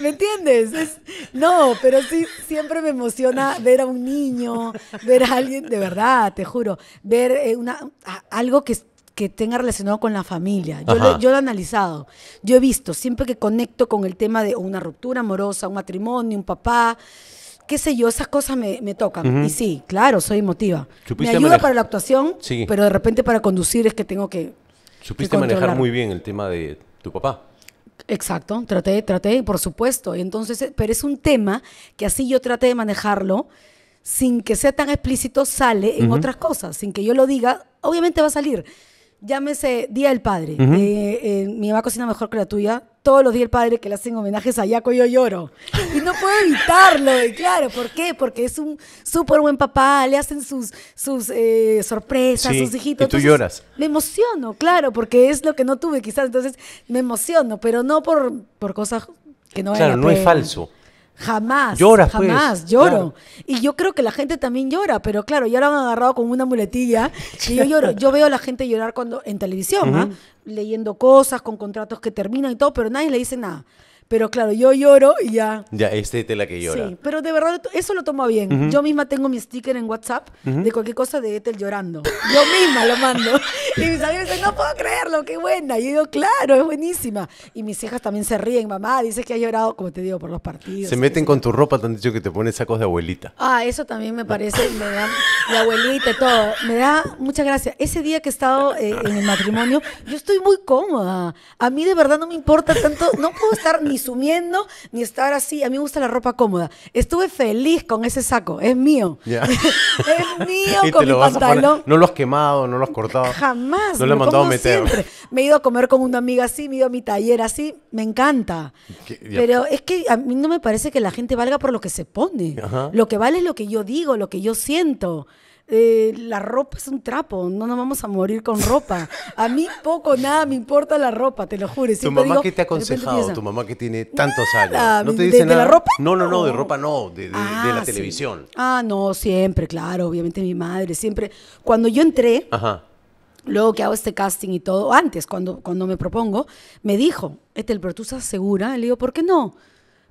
Speaker 2: ¿me entiendes? no, pero sí, siempre me emociona ver a un niño, ver a alguien, de verdad, te juro, ver eh, una, algo que que tenga relacionado con la familia. Yo lo, he analizado, yo he visto, siempre que conecto con el tema de una ruptura amorosa, un matrimonio, un papá, qué sé yo, esas cosas me, tocan. Y sí, claro, soy emotiva. Me ayuda para la actuación, pero de repente para conducir es que tengo que...
Speaker 1: Supiste manejar muy bien el tema de tu papá.
Speaker 2: Exacto, traté, traté, por supuesto. Entonces, eh, pero es un tema que así yo traté de manejarlo sin que sea tan explícito, sale en otras cosas, sin que yo lo diga, obviamente va a salir llámese Día del Padre. eh, mi mamá cocina mejor que la tuya. Todos los días el padre que le hacen homenajes a Yaco, yo lloro. Y no puedo evitarlo. Y claro, ¿por qué? Porque es un súper buen papá, le hacen sus, sus eh, sorpresas, sus hijitos. Y tú lloras. Me emociono, claro, porque es lo que no tuve quizás. Entonces me emociono, pero no por, por cosas que no Claro, no es falso. Jamás. Pues. Jamás, lloro. Y yo creo que la gente también llora, pero claro, ya lo han agarrado con una muletilla. Y yo lloro. Yo veo a la gente llorar cuando en televisión, ¿ah? leyendo cosas, con contratos que terminan y todo, pero nadie le dice nada. Pero claro, yo lloro y ya.
Speaker 1: Ya, este es la que llora. Sí,
Speaker 2: pero de verdad, eso lo tomo bien. Yo misma tengo mi sticker en WhatsApp de cualquier cosa de Ethel llorando. Yo misma lo mando. [LAUGHS] y mis amigos dicen, no puedo creerlo, qué buena. Y yo digo, claro, es buenísima. Y mis hijas también se ríen, mamá, dices que ha llorado, como te digo, por los partidos. Se meten
Speaker 1: con tu ropa, tanto dicho que te pones sacos de abuelita.
Speaker 2: Ah, eso también me parece, me da, la abuelita, todo. Me da muchas gracias. Ese día que he estado eh, en el matrimonio, yo estoy muy cómoda. A mí de verdad no me importa tanto, no puedo estar ni sumiendo, ni estar así. A mí me gusta la ropa cómoda. Estuve feliz con ese saco, es mío. [LAUGHS]
Speaker 1: es
Speaker 2: mío con mi pantalón. No
Speaker 1: lo has quemado, no lo has cortado.
Speaker 2: Jamás. No a meter. Me he ido a comer con una amiga así, me he ido a mi taller así. Me encanta. Pero es que a mí no me parece que la gente valga por lo que se pone. Lo que vale es lo que yo digo, lo que yo siento. Eh, la ropa es un trapo, no nos vamos a morir con ropa. A mí poco, nada me importa la ropa, te lo juro. ¿Tu mamá que te ha aconsejado? tu
Speaker 1: mamá que tiene tantos años. ¿No te dice nada? la ropa? No, no, no, de ropa no, de, la ah, televisión.
Speaker 2: Ah, no, siempre, claro, obviamente mi madre, siempre. Cuando yo entré, luego que hago este casting y todo, antes, cuando, cuando me propongo, me dijo, Etel, pero tú estás segura? le digo, ¿por qué no?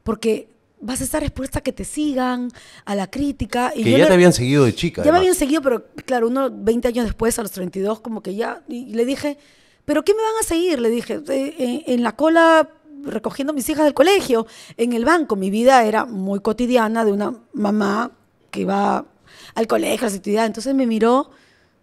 Speaker 2: Porque vas a estar expuesta a que te sigan, a la crítica. Y que ya te habían
Speaker 1: seguido de chica. Ya me habían
Speaker 2: seguido, pero claro, uno 20 años después, a los 32, como que ya, y le dije, ¿pero qué me van a seguir? Le dije, eh, eh, en, la cola recogiendo a mis hijas del colegio, en el banco, mi vida era muy cotidiana de una mamá que va al colegio, a la Entonces me miró,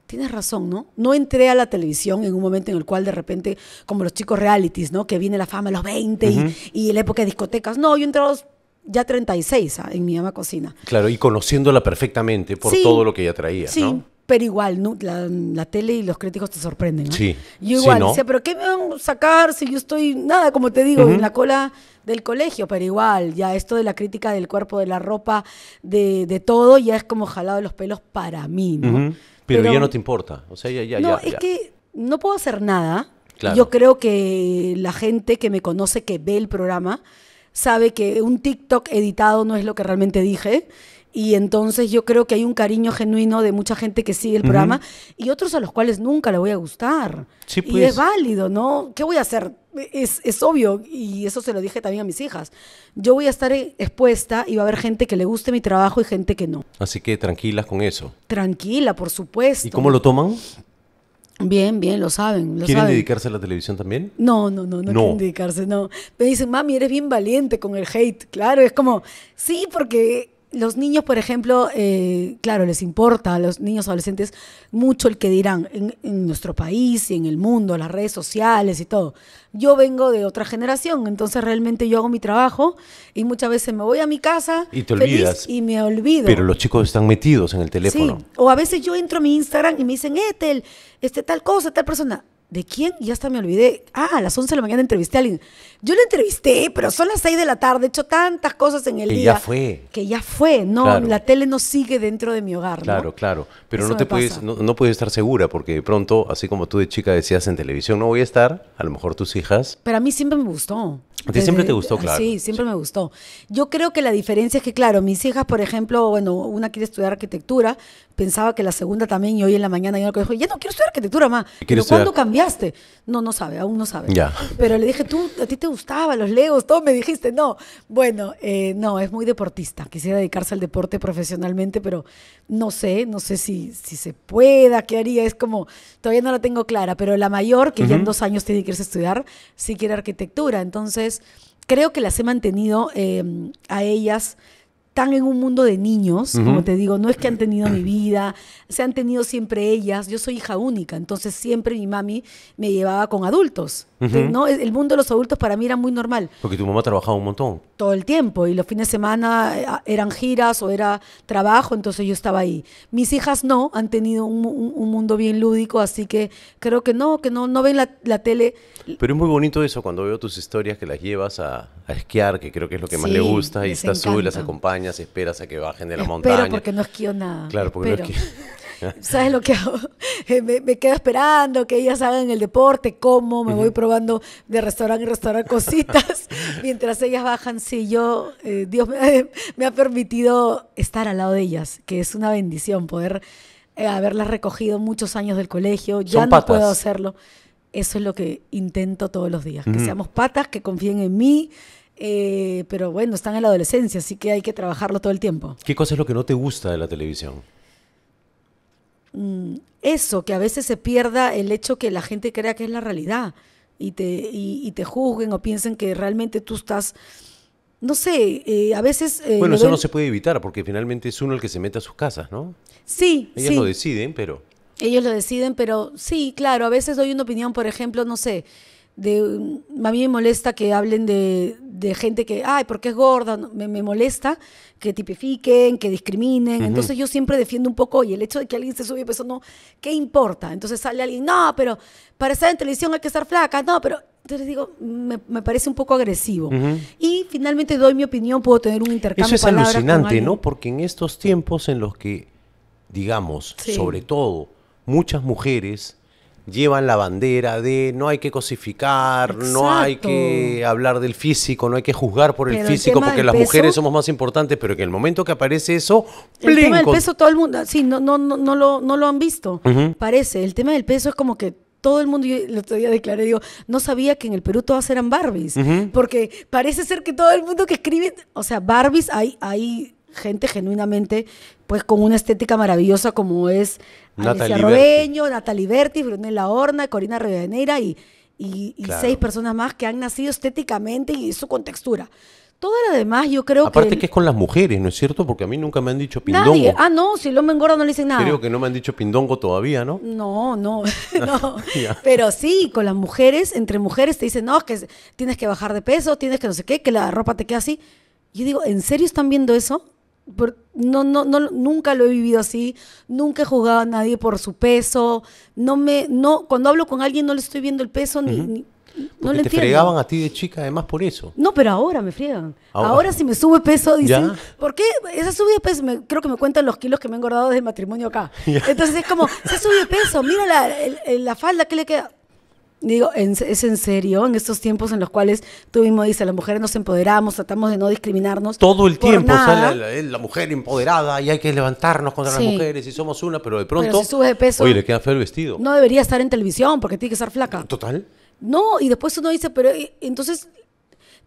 Speaker 2: tienes razón, ¿no? No entré a la televisión en un momento en el cual de repente, como los chicos realities, ¿no? Que viene la fama a los 20 y, y, la época de discotecas. No, yo entré a los ya 36 ah, en mi ama cocina.
Speaker 1: Claro, y conociéndola perfectamente por todo lo que ella traía, sí.
Speaker 2: pero igual, la, tele y los críticos te sorprenden. Sí. Yo igual pero ¿qué me van a sacar si yo estoy, nada, como te digo, en la cola del colegio? Pero igual, ya esto de la crítica del cuerpo, de la ropa, de, todo, ya es como jalado los pelos para mí, ¿no?
Speaker 1: pero, ya no te importa. O sea, ya, ya, no, es que
Speaker 2: no puedo hacer nada. Yo creo que la gente que me conoce, que ve el programa, sabe que un TikTok editado no es lo que realmente dije. Y entonces yo creo que hay un cariño genuino de mucha gente que sigue el programa y otros a los cuales nunca le voy a gustar. Y pues. es válido, ¿no? ¿Qué voy a hacer? Es, es, obvio, y eso se lo dije también a mis hijas. Yo voy a estar expuesta y va a haber gente que le guste mi trabajo y gente que no.
Speaker 1: Así que tranquilas con eso.
Speaker 2: Tranquila, por supuesto. ¿Y cómo lo toman? Bien, bien, lo saben. ¿Quieren
Speaker 1: dedicarse a la televisión también?
Speaker 2: No, no, no, no, no, quieren dedicarse, no. Me dicen, mami, eres bien valiente con el hate. Claro, es como, sí, porque los niños, por ejemplo, eh, claro, les importa a los niños adolescentes mucho el que dirán en, nuestro país y en el mundo, las redes sociales y todo. Yo vengo de otra generación, entonces realmente yo hago mi trabajo y muchas veces me voy a mi casa y te y me olvido. Pero
Speaker 1: los chicos están metidos en el teléfono.
Speaker 2: o a veces yo entro a mi Instagram y me dicen, Ethel, eh, este tal cosa, tal persona. ¿De quién? Ya hasta me olvidé. Ah, a las 11 de la mañana entrevisté a alguien. Yo la entrevisté, pero son las 6 de la tarde. He hecho tantas cosas en el día. Que ya fue. Que ya fue. No, la tele no sigue dentro de mi hogar. Claro,
Speaker 1: claro. Pero no te puedes, no, puedes estar segura, porque de pronto, así como tú de chica decías en televisión, no voy a estar, a lo mejor tus hijas.
Speaker 2: Pero a mí siempre me gustó. ¿A siempre te gustó, claro? Sí, siempre me gustó. Yo creo que la diferencia es que, claro, mis hijas, por ejemplo, bueno, una quiere estudiar arquitectura, pensaba que la segunda también, y hoy en la mañana yo le dije ya no quiero estudiar arquitectura, mamá. ¿Pero cuándo cambiaste? No, no sabe, aún no sabe. Ya. Pero le dije, tú, a ti te gustaba los legos, todo, me dijiste, no. Bueno, eh, no, es muy deportista, quisiera dedicarse al deporte profesionalmente, pero no sé, no sé si, si se pueda, qué haría, es como, todavía no la tengo clara, pero la mayor, que ya en dos años tiene que irse a estudiar, sí quiere arquitectura, entonces creo que las he mantenido em, a ellas tan en un mundo de niños, como te digo, no es que han tenido mi vida, se han tenido siempre ellas, yo soy hija única, entonces siempre mi mami me llevaba con adultos. ¿no? El mundo de los adultos para mí era muy normal.
Speaker 1: Porque tu mamá trabajaba un montón.
Speaker 2: Todo el tiempo y los fines de semana eh, eran giras o era trabajo, entonces yo estaba ahí. Mis hijas no, han tenido un, mundo bien lúdico, así que creo que no, que no, no ven la, la, tele.
Speaker 1: Pero es muy bonito eso cuando veo tus historias que las llevas a, a esquiar, que creo que es lo que más le gusta, y estás tú y las acompañas, esperas a que bajen de la montaña. Pero porque no esquío nada. Claro, porque no esquío. ¿Sabes
Speaker 2: lo que hago? [LAUGHS] Eh, me, quedo esperando que ellas hagan el deporte, como, me voy probando de restaurante en restaurante cositas, [LAUGHS] mientras ellas bajan. si yo, eh, Dios [LAUGHS] me ha, permitido estar al lado de ellas, que es una bendición poder eh, haberlas recogido muchos años del colegio. Ya no puedo hacerlo. Eso es lo que intento todos los días, que seamos patas, que confíen en mí, pero bueno, están en la adolescencia, así que hay que trabajarlo todo el tiempo.
Speaker 1: ¿Qué cosa es lo que no te gusta de la televisión?
Speaker 2: Mm, eso, que a veces se pierda el hecho que la gente crea que es la realidad y te, te juzguen o piensen que realmente tú estás... No sé, eh, a veces... Eh, bueno, eso no se
Speaker 1: puede evitar porque finalmente es uno el que se mete a sus casas, ¿no?
Speaker 2: Sí. Ellos lo
Speaker 1: deciden, pero...
Speaker 2: Ellos lo deciden, pero sí, claro, a veces doy una opinión, por ejemplo, no sé, de, mm, a mí me molesta que hablen de, gente que, ay, porque es gorda, me, molesta que tipifiquen, que discriminen. Entonces yo siempre defiendo un poco, y el hecho de que alguien se sube pues peso, no, ¿qué importa? Entonces sale alguien, no, pero para estar en televisión hay que estar flaca, no, pero entonces digo, me, parece un poco agresivo. Y finalmente doy mi opinión, puedo tener un intercambio. Eso es alucinante, ¿no?
Speaker 1: Porque en estos tiempos en los que, digamos, sobre todo, muchas mujeres llevan la bandera de no hay que cosificar, no hay que hablar del físico, no hay que juzgar por el físico porque las mujeres somos más importantes, pero que en el momento que aparece eso, el tema del peso
Speaker 2: todo el mundo, sí, no no no, no lo no lo han visto. Parece, el tema del peso es como que todo el mundo, yo el otro día declaré, digo, no sabía que en el Perú todas eran Barbies, porque parece ser que todo el mundo que escribe, o sea, Barbies hay, hay gente genuinamente pues con una estética maravillosa como es Alicia Robeño, Natalie Berti, Brunella Horna, Corina Rivadeneira y, y, seis personas más que han nacido estéticamente y su contextura, Todo lo demás, yo creo Aparte que. Aparte que
Speaker 1: es con las mujeres, ¿no es cierto? Porque a mí nunca me han dicho pindongo. Nadie. Ah,
Speaker 2: no, si lo me engorda no le dicen nada. Creo
Speaker 1: que no me han dicho pindongo todavía, ¿no?
Speaker 2: No, no. [LAUGHS] [LAUGHS] Pero sí, con las mujeres, entre mujeres te dicen, no, que tienes que bajar de peso, tienes que no sé qué, que la ropa te queda así. Yo digo, ¿en serio están viendo eso? no, no, no, nunca lo he vivido así, nunca he juzgado a nadie por su peso, no me, no, cuando hablo con alguien no le estoy viendo el peso ni, no le te fregaban
Speaker 1: a ti de chica, además por eso.
Speaker 2: No, pero ahora me friegan. Ahora, si me sube peso, dicen, ¿por qué? Esa sube peso, creo que me cuentan los kilos que me he engordado desde el matrimonio acá. [LAUGHS] Entonces es como, se sube peso, mira la, la falda que le queda. Digo, es en serio, en estos tiempos en los cuales tú mismo dices, las mujeres nos empoderamos, tratamos de no discriminarnos. Todo el tiempo, sale
Speaker 1: la, mujer empoderada y hay que levantarnos contra las mujeres y somos una, pero de pronto. Pero de peso, oye, le queda feo el vestido. No
Speaker 2: debería estar en televisión porque tiene que estar flaca. Total. No, y después uno dice, pero eh, entonces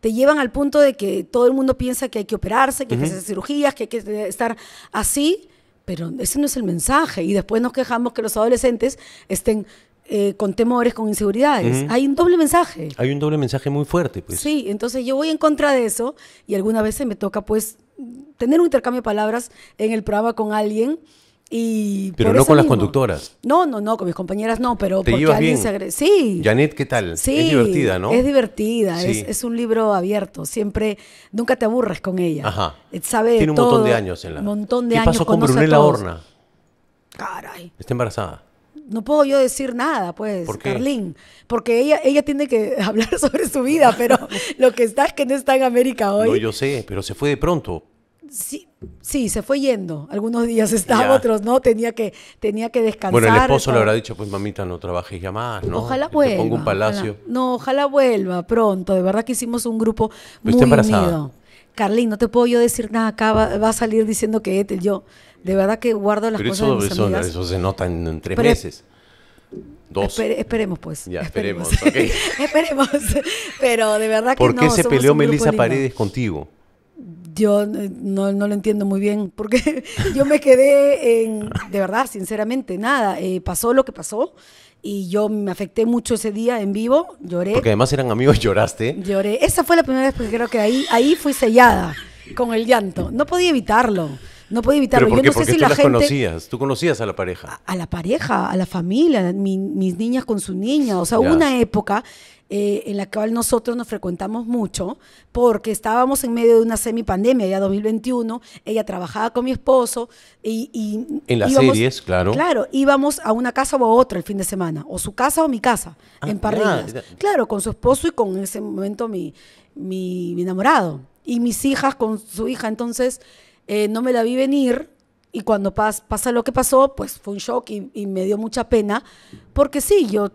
Speaker 2: te llevan al punto de que todo el mundo piensa que hay que operarse, que hay que hacer cirugías, que hay que estar así pero ese no es el mensaje. Y después nos quejamos que los adolescentes estén eh, con temores, con inseguridades. Hay un doble mensaje.
Speaker 1: Hay un doble mensaje muy fuerte, pues.
Speaker 2: Sí, entonces yo voy en contra de eso y algunas veces me toca, pues, tener un intercambio de palabras en el programa con alguien. Y pero no con las
Speaker 1: conductoras.
Speaker 2: No, no, no, con mis compañeras no, pero ¿Te alguien bien? se Sí.
Speaker 1: Janet, ¿qué tal? Sí, es divertida, ¿no? Es divertida, es,
Speaker 2: un libro abierto, siempre, nunca te aburres con ella. Ajá. Eh, Tiene un montón de años en la. Un montón de ¿Qué pasó con Brunella Horna?
Speaker 1: Caray. Está embarazada
Speaker 2: no puedo yo decir nada, pues, Carlin. Carlín, porque ella, ella tiene que [LAUGHS] hablar sobre su vida, pero [LAUGHS] lo que está es que no está en América hoy. No,
Speaker 1: yo sé, pero se fue de pronto.
Speaker 2: Sí, sí, se fue yendo. Algunos días estaba, otros no, tenía que, tenía que descansar. Bueno, el esposo le habrá
Speaker 1: dicho, pues mamita, no trabajes ya más, ¿no? Ojalá vuelva. pongo un palacio.
Speaker 2: No, ojalá vuelva pronto. De verdad que hicimos un grupo pues, muy unido. Carlín, no te puedo yo decir nada acá, va, a salir diciendo que Ethel, yo de verdad que guardo las cosas eso, eso
Speaker 1: se nota en, tres meses. Dos. esperemos, pues. Ya, esperemos. [LAUGHS]
Speaker 2: Esperemos, Pero de verdad que ¿Por qué se peleó Melissa Paredes contigo? Yo no, no, lo entiendo muy bien, porque [LAUGHS] yo me quedé en, de verdad, sinceramente, nada. Eh, pasó lo que pasó y yo me afecté mucho ese día en vivo, lloré. Porque además
Speaker 1: eran amigos, [LAUGHS] lloraste.
Speaker 2: Lloré. Esa fue la primera vez porque creo que ahí, ahí fui sellada con el llanto. No podía evitarlo. No evitar evitarlo. Yo no sé si tú las gente... conocías,
Speaker 1: tú conocías a la pareja. A,
Speaker 2: la pareja, a la familia, mis niñas con su niña. O sea, hubo una época eh, en la cual nosotros nos frecuentamos mucho porque estábamos en medio de una semipandemia, ya 2021. Ella trabajaba con mi esposo y. en las series, claro. Claro, íbamos a una casa o a otra el fin de semana, o su casa o mi casa, ah, en Parrillas. Claro, con su esposo y con en ese momento mi, mi enamorado. Y mis hijas con su hija. Entonces eh, no me la vi venir y cuando pasa lo que pasó, pues fue un shock y, me dio mucha pena, porque sí, yo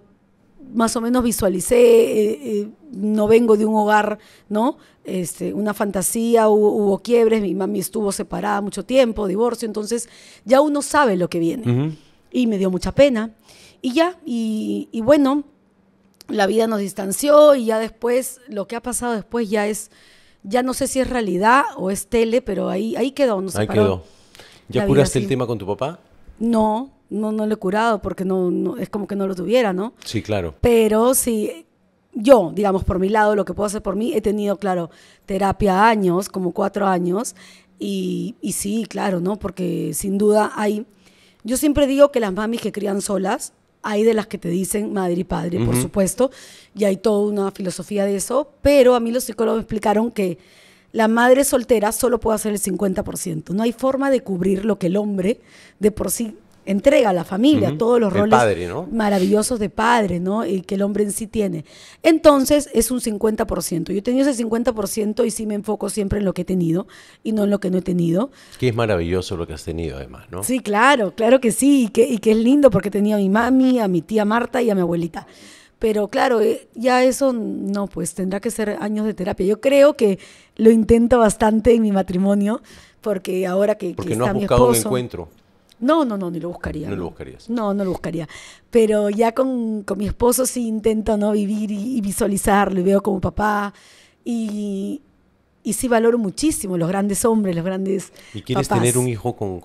Speaker 2: más o menos visualicé, eh, eh, no vengo de un hogar, ¿no? Este, una fantasía, hubo, quiebres, mi mami estuvo separada mucho tiempo, divorcio, entonces ya uno sabe lo que viene. Y me dio mucha pena. Y ya, y bueno, la vida nos distanció y ya después, lo que ha pasado después ya es ya no sé si es realidad o es tele, pero ahí, ahí quedó, no Ahí quedó.
Speaker 1: ¿Ya curaste el tema con tu papá?
Speaker 2: No, no, no lo he curado porque no, no, es como que no lo tuviera, ¿no? Sí, claro. Pero sí, yo, digamos, por mi lado, lo que puedo hacer por mí, he tenido, claro, terapia años, como cuatro años, y, y sí, claro, ¿no? Porque sin duda hay... Yo siempre digo que las mamis que crían solas hay de las que te dicen madre y padre, por supuesto, y hay toda una filosofía de eso, pero a mí los psicólogos me explicaron que la madre soltera solo puede hacer el 50%. No hay forma de cubrir lo que el hombre de por sí entrega a la familia, todos los roles maravillosos de padre, ¿no? Y que el hombre en sí tiene. Entonces es un 50%. Yo he tenido ese 50% y sí me enfoco siempre en lo que he tenido y no en lo que no he tenido.
Speaker 1: Que es maravilloso lo que has tenido además, ¿no? Sí,
Speaker 2: claro, claro que sí, y que, y que es lindo porque tenía a mi mami, a mi tía Marta y a mi abuelita. Pero claro, eh, ya eso no, pues tendrá que ser años de terapia. Yo creo que lo intento bastante en mi matrimonio porque ahora que... Porque no está buscado mi un encuentro. No, no, no, ni lo buscaría. No, lo buscarías. No, no lo buscaría. Pero ya con, mi esposo sí intento no vivir y, visualizarlo y veo como papá. Y, y, sí valoro muchísimo los grandes hombres, los grandes. ¿Y quieres tener un hijo con,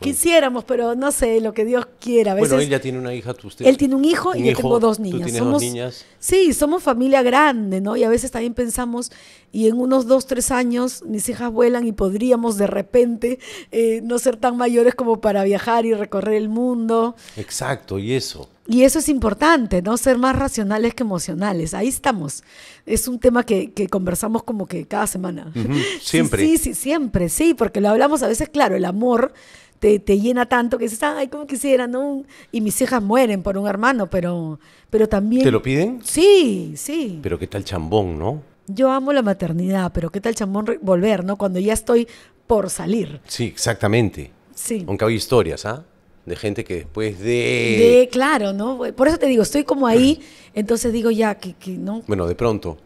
Speaker 2: Quisiéramos, pero no sé, lo que Dios quiera. A veces, bueno, él ya
Speaker 1: tiene una hija, tú usted. Él tiene un hijo y yo tengo dos niñas.
Speaker 2: Sí, somos familia grande, ¿no? Y a veces también pensamos, y en unos dos, tres años mis hijas vuelan y podríamos de repente eh, no ser tan mayores como para viajar y recorrer el mundo.
Speaker 1: Exacto, y eso.
Speaker 2: Y eso es importante, ¿no? Ser más racionales que emocionales. Ahí estamos. Es un tema que, conversamos como que cada semana.
Speaker 1: [LAUGHS] Siempre. sí,
Speaker 2: sí, siempre, sí, porque lo hablamos a veces, claro, el amor te, llena tanto que dices, ay, como quisiera, ¿no? Y mis hijas mueren por un hermano, pero, pero también... ¿Te lo piden? Sí, sí.
Speaker 1: Pero qué tal chambón, ¿no?
Speaker 2: Yo amo la maternidad, pero qué tal chambón volver, ¿no? Cuando ya estoy por salir.
Speaker 1: Sí, exactamente. Sí. Aunque hay historias, ¿ah? de gente que después de... De,
Speaker 2: claro, ¿no? Por eso te digo, estoy como ahí, [CLEARS THROAT] entonces digo ya que, no...
Speaker 1: Bueno, de pronto,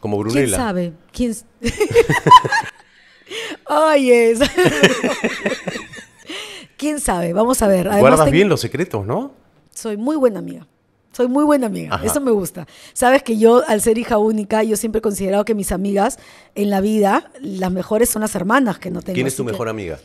Speaker 1: como Brunella. ¿Quién
Speaker 2: sabe? ¿Quién... [LAUGHS] [LAUGHS] Oye, es [LAUGHS] ¿Quién sabe? Vamos a ver. Guardas bien
Speaker 1: los secretos, ¿no?
Speaker 2: Soy muy buena amiga. Soy muy buena amiga, eso me gusta. Sabes que yo, al ser hija única, yo siempre he considerado que mis amigas en la vida, las mejores son las hermanas que no tengo. ¿Quién es tu mejor amiga?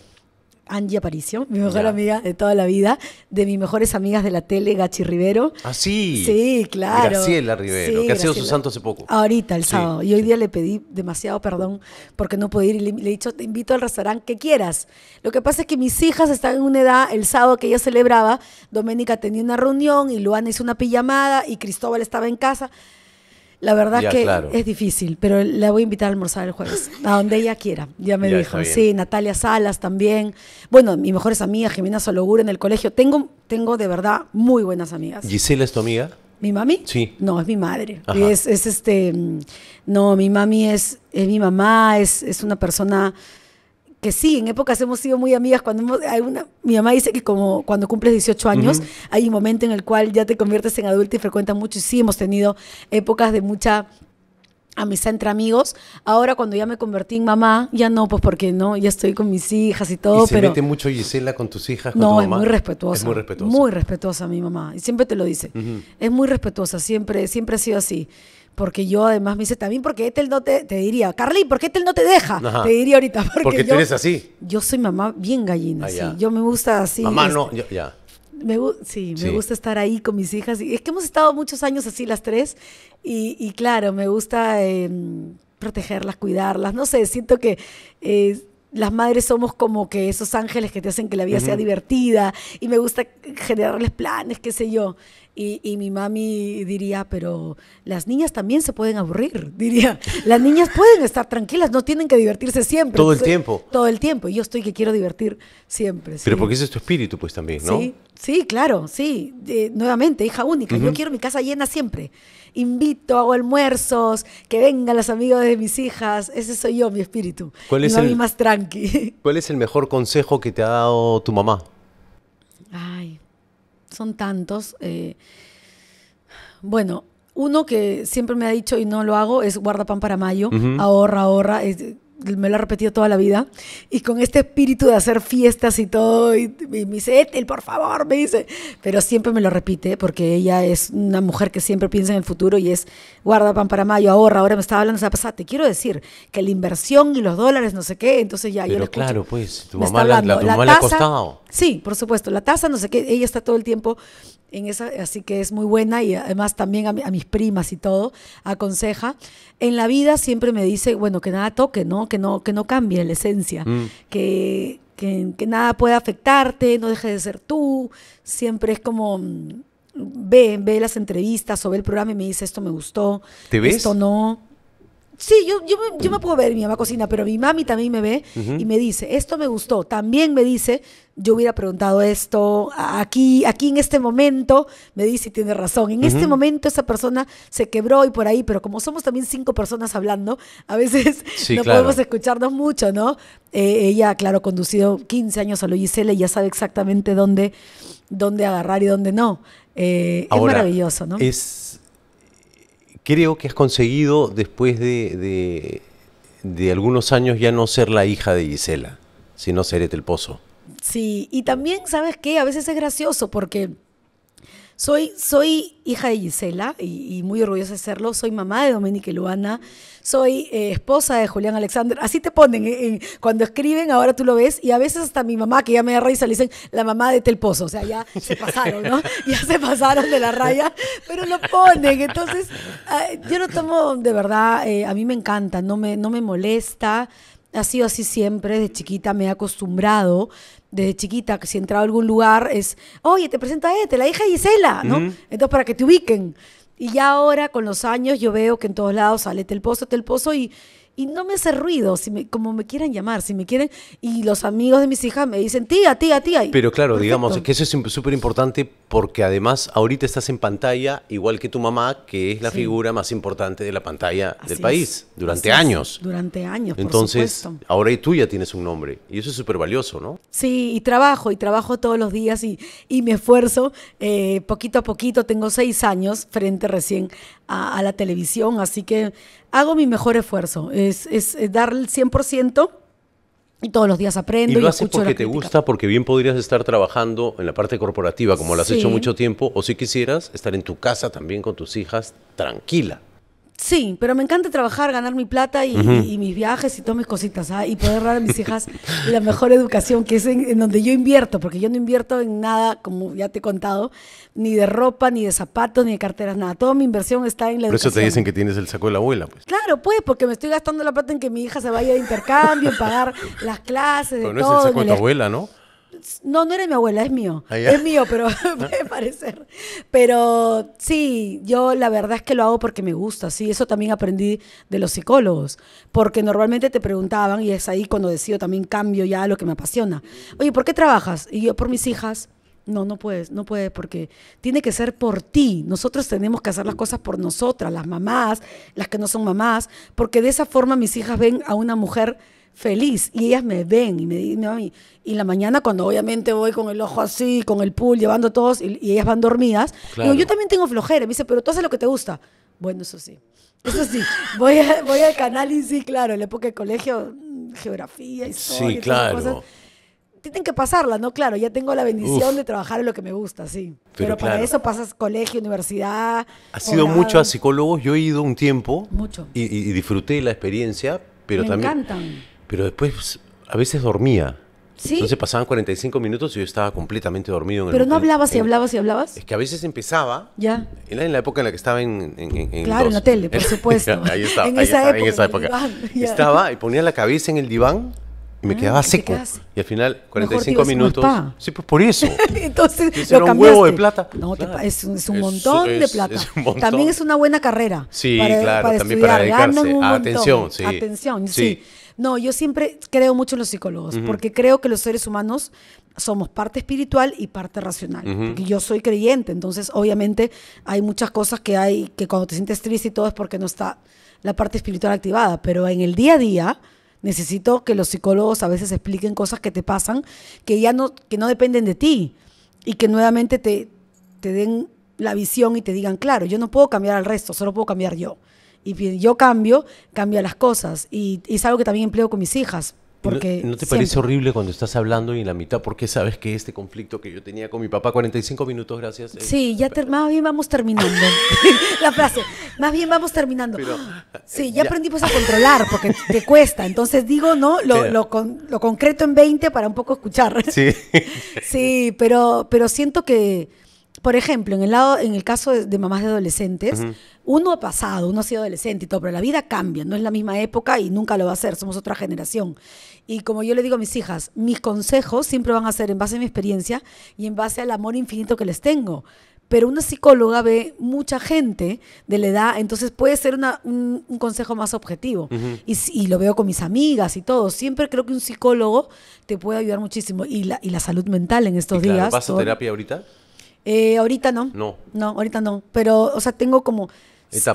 Speaker 2: Angie Aparicio, mi mejor amiga de toda la vida, de mis mejores amigas de la tele, Gachi Rivero.
Speaker 1: Ah, sí. Sí, claro. Graciela Rivero, que ha sido su santo hace poco.
Speaker 2: Ahorita, el sábado. Y hoy día le pedí demasiado perdón porque no pude ir y le, le, he dicho, te invito al restaurante que quieras. Lo que pasa es que mis hijas están en una edad, el sábado que ella celebraba, Doménica tenía una reunión y Luana hizo una pijamada y Cristóbal estaba en casa. La verdad que es difícil, pero la voy a invitar a almorzar el jueves, a donde ella quiera, ya me dijo. Sí, Natalia Salas también. Bueno, mi mejores amigas, Jimena Sologur en el colegio. Tengo, tengo de verdad muy buenas amigas.
Speaker 1: ¿Gisela es tu amiga?
Speaker 2: ¿Mi mami? Sí. No, es mi madre. Es, este. Mm, no, mi mami es, mi mamá, es, es una persona que sí, en épocas hemos sido muy amigas. Cuando hay una, mi mamá dice que como cuando cumples 18 años, hay un momento en el cual ya te conviertes en adulta y frecuentas mucho. Y sí, hemos tenido épocas de mucha amistad entre amigos. Ahora cuando ya me convertí en mamá, ya no, pues porque no, ya estoy con mis hijas y todo. ¿Y se mete
Speaker 1: mucho Gisela con tus hijas? Con no, tu mamá? es muy respetuosa. Es muy respetuosa.
Speaker 2: Muy respetuosa mi mamá. Y siempre te lo dice. Es muy respetuosa, siempre, siempre ha sido así porque yo además me dice también porque Ethel no te, te diría, Carly, ¿por qué Ethel no te deja? Te diría ahorita. Porque, tú eres así. Yo soy mamá bien gallina, ah, sí. Yo me gusta así. Mamá no, este, ya. Me, sí, sí, me gusta estar ahí con mis hijas. Y es que hemos estado muchos años así las tres y, claro, me gusta em, protegerlas, cuidarlas. No sé, siento que... Eh, las madres somos como que esos ángeles que te hacen que la vida sea divertida y me gusta generarles planes, qué sé yo. Y, mi mami diría, pero las niñas también se pueden aburrir, [LAUGHS] diría. Las niñas pueden estar tranquilas, no tienen que divertirse siempre. Todo el tiempo. Todo el tiempo. Y yo estoy que quiero divertir siempre. Pero porque ese es
Speaker 1: tu espíritu, pues también, ¿no? Sí,
Speaker 2: sí claro, sí. nuevamente, hija única. Yo quiero mi casa llena siempre. Invito, hago almuerzos, que vengan las amigas de mis hijas. Ese soy yo, mi espíritu. ¿Cuál mi mami más tranqui.
Speaker 1: [LAUGHS] ¿Cuál es el mejor consejo que te ha dado tu mamá?
Speaker 2: Ay son tantos. Eh, bueno, uno que siempre me ha dicho y no lo hago es guarda pan para mayo, ahorra, ahorra me lo ha repetido toda la vida, y con este espíritu de hacer fiestas y todo, y, me dice, por favor, me dice, pero siempre me lo repite, porque ella es una mujer que siempre piensa en el futuro y es, guarda pan para mayo, ahorra, ahora me estaba hablando esa pasada, te quiero decir que la inversión y los dólares, no sé qué, entonces ya... Pero claro,
Speaker 1: pues, tu mamá, la, ha costado.
Speaker 2: Sí, por supuesto, la tasa, no sé qué, ella está todo el tiempo esa, así que es muy buena y además también a, mis primas y todo aconseja. En la vida siempre me dice, bueno, que nada toque, ¿no? Que no, que no cambie la esencia, mm. que, que, nada pueda afectarte, no dejes de ser tú, siempre es como mm, ve, ve las entrevistas o ve el programa y me dice esto me gustó, ¿Te esto no. Sí, yo, yo, me, yo me puedo ver, mi mamá cocina, pero mi mami también me ve y me dice, esto me gustó. También me dice, yo hubiera preguntado esto aquí, aquí en este momento, me dice, y tiene razón, en este momento esa persona se quebró y por ahí, pero como somos también cinco personas hablando, a veces [LAUGHS] no podemos escucharnos mucho, ¿no? Eh, ella, claro, conducido 15 años a lo y ya sabe exactamente dónde, dónde agarrar y dónde no. Eh, es maravilloso, ¿no? Es
Speaker 1: creo que has conseguido, después de, de, algunos años, ya no ser la hija de Gisela, sino ser el Pozo.
Speaker 2: Sí, y también, ¿sabes qué? A veces es gracioso porque soy, soy hija de Gisela y, muy orgullosa de serlo. Soy mamá de Dominique Luana. Soy eh, esposa de Julián Alexander. Así te ponen. Eh, cuando escriben, ahora tú lo ves. Y a veces hasta mi mamá, que ya me da risa, le dicen la mamá de Telpozo. O sea, ya [LAUGHS] se pasaron, ¿no? [LAUGHS] Ya se pasaron de la raya, pero lo ponen. Entonces, ah, yo lo tomo de verdad. Eh, a mí me encanta. No me, no me molesta ha sido así siempre, de chiquita me he acostumbrado, desde chiquita, que si entraba a algún lugar es, oye, te presento a este, la hija de Gisela, ¿no? Entonces, para que te ubiquen. Y ya ahora, con los años, yo veo que en todos lados sale el Pozo, el Pozo, y, y no me hace ruido, si me, como me quieran llamar, si me quieren, y los amigos de mis hijas me dicen, tía, tía, tía. Pero claro, digamos, que
Speaker 1: eso es súper importante porque además ahorita estás en pantalla, igual que tu mamá, que es la figura más importante de la pantalla del país, durante años.
Speaker 2: Durante años. Entonces,
Speaker 1: ahora y tú ya tienes un nombre, y eso es súper valioso, ¿no?
Speaker 2: Sí, y trabajo, y trabajo todos los días, y, y me esfuerzo, eh, poquito a poquito, tengo seis años frente recién a, la televisión, así que hago mi mejor esfuerzo, es, es, dar el 100%. Y todos los días aprendo. Y lo y haces porque te gusta,
Speaker 1: porque bien podrías estar trabajando en la parte corporativa, como lo has hecho mucho tiempo, o si quisieras, estar en tu casa también con tus hijas, tranquila.
Speaker 2: Sí, pero me encanta trabajar, ganar mi plata y, mis viajes y todas mis cositas, ¿ah? y poder dar a mis hijas [LAUGHS] la mejor educación, que es en, donde yo invierto, porque yo no invierto en nada, como ya te he contado, ni de ropa, ni de zapatos, ni de carteras, nada. Toda mi inversión está en la educación. Por eso te dicen
Speaker 1: que tienes el saco de la abuela, pues.
Speaker 2: Claro, pues, porque me estoy gastando la plata en que mi hija se vaya de intercambio, en pagar [LAUGHS] las clases, pero no es el saco de tu abuela, ¿no? no, no era mi abuela, es mío. Ah, es mío, pero [LAUGHS] [LAUGHS] puede parecer. Pero sí, yo la verdad es que lo hago porque me gusta, sí. Eso también aprendí de los psicólogos, porque normalmente te preguntaban, y es ahí cuando decido también cambio ya lo que me apasiona. Oye, ¿por qué trabajas? Y yo, por mis hijas. No, no puedes, no puedes, porque tiene que ser por ti. Nosotros tenemos que hacer las cosas por nosotras, las mamás, las que no son mamás, porque de esa forma mis hijas ven a una mujer feliz. Y ellas me ven y me dicen, y la mañana cuando obviamente voy con el ojo así, con el pool, llevando todos, y, ellas van dormidas, yo también tengo flojera. Me dice, pero tú haces lo que te gusta. Bueno, eso sí. Eso sí, [LAUGHS] voy, voy al canal y sí, claro, en la época mm, de colegio, geografía, historia, sí, claro. Tienen que pasarla, ¿no? Claro, ya tengo la bendición de trabajar en lo que me gusta, sí. Pero, para eso pasas colegio, universidad. ha sido mucho a
Speaker 1: psicólogos, yo he ido un tiempo. Mucho. Y, disfruté la experiencia, pero también. Me encantan pero después a veces dormía. ¿Sí? Entonces pasaban 45 minutos y yo estaba completamente dormido. En ¿Pero no hablabas y
Speaker 2: hablabas y hablabas?
Speaker 1: Es que a veces empezaba. Ya. Era en la época en la que estaba en. claro, en la tele, por [LAUGHS] supuesto. [LAUGHS] ahí estaba, en, esa época, en esa época. estaba y ponía la cabeza en el diván y me ah, quedaba seco. Y al final, 45 minutos. Sí, pues por eso.
Speaker 2: [LAUGHS] Entonces, lo era un huevo de plata. No, es, un montón de plata. Es, un montón. También es una buena carrera. Sí, claro, para también para dedicarse. Atención, sí. Atención, sí. No, yo siempre creo mucho en los psicólogos, porque creo que los seres humanos somos parte espiritual y parte racional. yo soy creyente, entonces obviamente hay muchas cosas que hay que cuando te sientes triste y todo es porque no está la parte espiritual activada, pero en el día a día necesito que los psicólogos a veces expliquen cosas que te pasan que ya no que no dependen de ti y que nuevamente te, te den la visión y te digan, claro, yo no puedo cambiar al resto, solo puedo cambiar yo y yo cambio, cambia las cosas. Y, es algo que también empleo con mis hijas. Porque ¿No, te parece
Speaker 1: horrible cuando estás hablando y en la mitad, porque sabes que este conflicto que yo tenía con mi papá, 45 minutos, gracias.
Speaker 2: sí, ya más bien vamos terminando. [LAUGHS] [LAUGHS] la frase, más bien vamos terminando. sí, eh, ya, aprendí aprendimos a controlar, porque te cuesta. Entonces digo, ¿no? Lo, con, lo concreto en 20 para un poco escuchar. Sí. [LAUGHS] sí, pero, pero siento que por ejemplo, en el, lado, en el caso de, mamás de adolescentes, uno ha pasado, uno ha sido adolescente y todo, pero la vida cambia, no es la misma época y nunca lo va a ser, somos otra generación. Y como yo le digo a mis hijas, mis consejos siempre van a ser en base a mi experiencia y en base al amor infinito que les tengo. Pero una psicóloga ve mucha gente de la edad, entonces puede ser un, consejo más objetivo. y, lo veo con mis amigas y todo. Siempre creo que un psicólogo te puede ayudar muchísimo. Y la, salud mental en estos días. terapia ahorita? Eh, ahorita no. No. No, ahorita no. Pero, o sea, tengo como.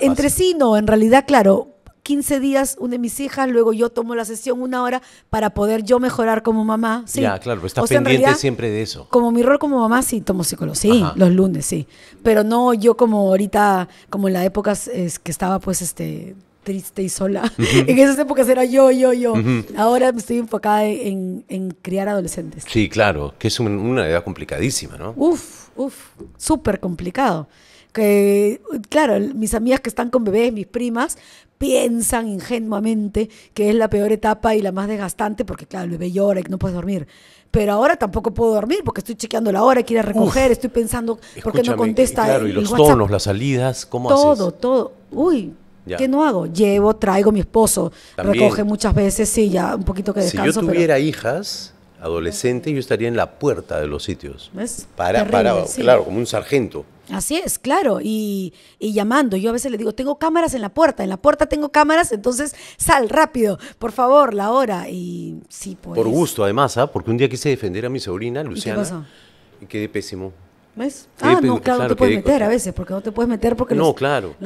Speaker 2: Entre sí, no, en realidad, claro. 15 días, una de mis hijas, luego yo tomo la sesión una hora para poder yo mejorar como mamá. Sí. Ya, claro, está pendiente siempre de eso. Como mi rol como mamá, sí, tomo psicólogo, sí, los lunes, sí. Pero no yo como ahorita, como en la época que estaba, pues, este, triste y sola. [LAUGHS] En esas épocas era yo, yo, yo. Ahora estoy enfocada en, en, criar adolescentes.
Speaker 1: Sí, claro, que es una edad complicadísima, ¿no?
Speaker 2: Uf, uf, súper complicado. Que, claro, mis amigas que están con bebés, mis primas, piensan ingenuamente que es la peor etapa y la más desgastante porque, claro, el bebé llora y no puedes dormir. Pero ahora tampoco puedo dormir porque estoy chequeando la hora, quiero recoger, estoy pensando por qué no contesta. Y claro, y los tonos,
Speaker 1: las salidas, ¿cómo haces? Todo,
Speaker 2: todo. Uy, ¿Qué no hago? Llevo, traigo, mi esposo recoge muchas veces, sí, ya un poquito que descanso. Si yo tuviera
Speaker 1: hijas adolescentes, yo estaría en la puerta de los sitios.
Speaker 2: ¿Ves? Para, para claro,
Speaker 1: como un sargento.
Speaker 2: Así es, claro, y, llamando. Yo a veces le digo, tengo cámaras en la puerta, en la puerta tengo cámaras, entonces sal rápido, por favor, la hora. Y sí,
Speaker 1: pues. Por gusto, además, ¿ah? porque un día quise defender a mi sobrina, Luciana, y quedé pésimo.
Speaker 2: ¿Ves? ah, no, claro, no te puedes meter a veces, porque no te puedes meter porque los,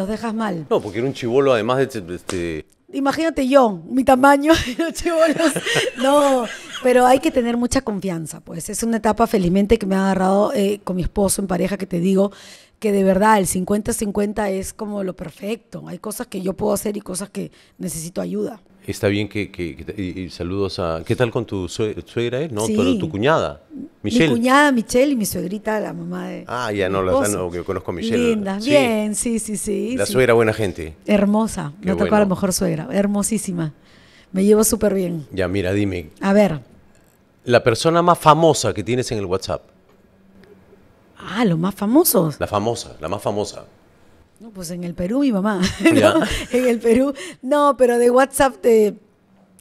Speaker 2: dejas mal.
Speaker 1: No, porque era un chivolo, además de este,
Speaker 2: Imagínate yo, mi tamaño, [LAUGHS] los chivolos. No, pero hay que tener mucha confianza, pues. Es una etapa, felizmente, que me ha agarrado eh, con mi esposo, en pareja, que te digo que de verdad el 50-50 es como lo perfecto. Hay cosas que yo puedo hacer y cosas que necesito ayuda.
Speaker 1: Está bien que, y, saludos a... ¿Qué tal con tu suegra, No, tu, cuñada, Michelle. Mi
Speaker 2: cuñada Michelle y mi suegrita, la mamá de...
Speaker 1: Ah, ya no, la, ah, conozco a Michelle. Linda, bien,
Speaker 2: sí, sí, sí. La suegra buena gente. Hermosa, no me a la mejor suegra, hermosísima. Me llevo súper bien.
Speaker 1: Ya, mira, dime. A ver. La persona más famosa que tienes en el WhatsApp. Ah, los más famosos. La famosa, la más famosa.
Speaker 2: No, pues en el Perú mi mamá. [LAUGHS] En el Perú. No, pero de WhatsApp te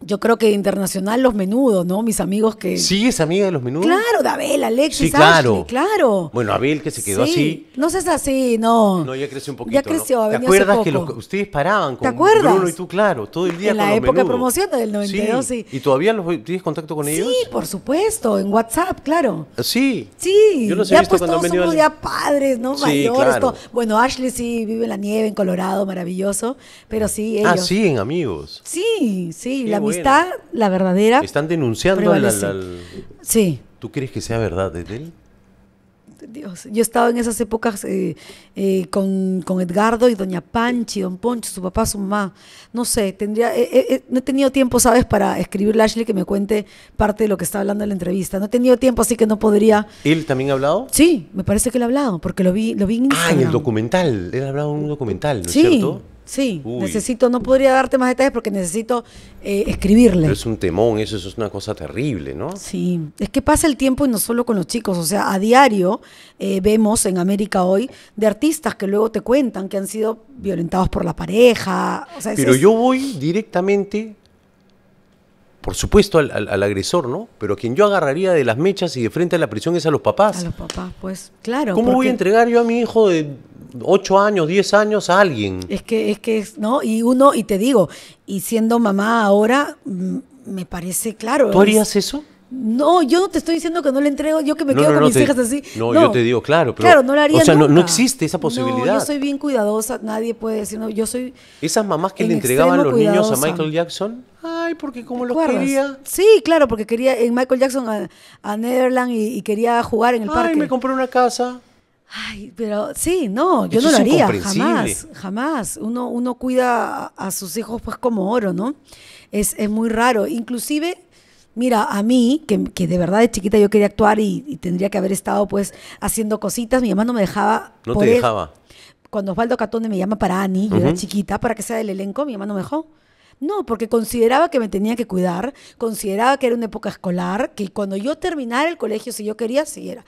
Speaker 2: yo creo que internacional los menudos, ¿no? Mis amigos
Speaker 1: que. ¿Sí es amiga de los menudos? Claro,
Speaker 2: de Abel, Alexis, sí, claro. claro.
Speaker 1: Bueno, Abel que se quedó sí. así.
Speaker 2: No seas así, no. No,
Speaker 1: ya creció un poquito. Ya creció, ¿no? ¿Te acuerdas que ustedes paraban con ¿Te y tú, claro, todo el día en con la época de promoción
Speaker 2: del 92, sí.
Speaker 1: ¿Y todavía tienes contacto con ellos? Sí,
Speaker 2: por supuesto, en WhatsApp, claro.
Speaker 1: Ah, sí. Sí. Yo los he ya visto pues todos somos ya
Speaker 2: padres, ¿no? Mayores. Claro. Bueno, Ashley sí vive en la nieve en Colorado, maravilloso, pero sí ah, ellos. Ah,
Speaker 1: sí, en amigos.
Speaker 2: Sí, sí, la está la verdadera. Están
Speaker 1: denunciando la, Sí. ¿Tú crees que sea verdad de él?
Speaker 2: Dios, yo he estado en esas épocas eh, eh, con, Edgardo y Doña Panchi, Don Poncho, su papá, su mamá. No sé, tendría, eh, no he tenido tiempo, ¿sabes?, para escribirle a Ashley que me cuente parte de lo que está hablando en la entrevista. No he tenido tiempo, así que no podría.
Speaker 1: ¿Él también ha hablado?
Speaker 2: Sí, me parece que él ha hablado, porque lo vi, lo vi en Instagram. Ah, en el
Speaker 1: documental. Él ha hablado en un documental, ¿no es sí.
Speaker 2: Sí, necesito, no podría darte más detalles porque necesito eh, escribirle. Pero
Speaker 1: es un temón, eso, es una cosa terrible, ¿no? Sí,
Speaker 2: es que pasa el tiempo y no solo con los chicos, o sea, a diario eh, vemos en América hoy de artistas que luego te cuentan que han sido violentados por la pareja. Pero yo
Speaker 1: voy directamente, por supuesto, al, agresor, ¿no? Pero a quien yo agarraría de las mechas y de frente a la prisión es a los papás. A los
Speaker 2: papás, pues, claro. ¿Cómo voy a entregar
Speaker 1: yo a mi hijo de 8 años, 10 años a alguien.
Speaker 2: Es que, es que, ¿no? Y uno, y te digo, y siendo mamá ahora, mm, me parece claro. ¿Tú harías eso? No, yo no te estoy diciendo que no le entrego, yo que me quedo con mis hijas así. No, yo te digo,
Speaker 1: claro, pero. Claro, no haría. O sea, No, existe esa posibilidad. yo soy
Speaker 2: bien cuidadosa, nadie puede decir, no, yo soy.
Speaker 1: Esas mamás que le entregaban los niños a Michael Jackson, ay, porque como los quería.
Speaker 2: Sí, claro, porque quería en Michael Jackson a, a Netherland y, quería jugar en el parque. Ay, me compré una casa. Ay, pero sí, no, yo no lo haría, jamás, jamás. Uno, uno cuida a sus hijos pues como oro, ¿no? Es, muy raro. Inclusive, mira, a mí, que, de verdad de chiquita yo quería actuar y, tendría que haber estado pues haciendo cositas, mi mamá no me dejaba. No te dejaba. Cuando Osvaldo Catone me llama para Ani, yo era chiquita, para que sea del elenco, mi mamá no me dejó. No, porque consideraba que me tenía que cuidar, consideraba que era una época escolar, que cuando yo terminara el colegio, si yo quería, siguiera.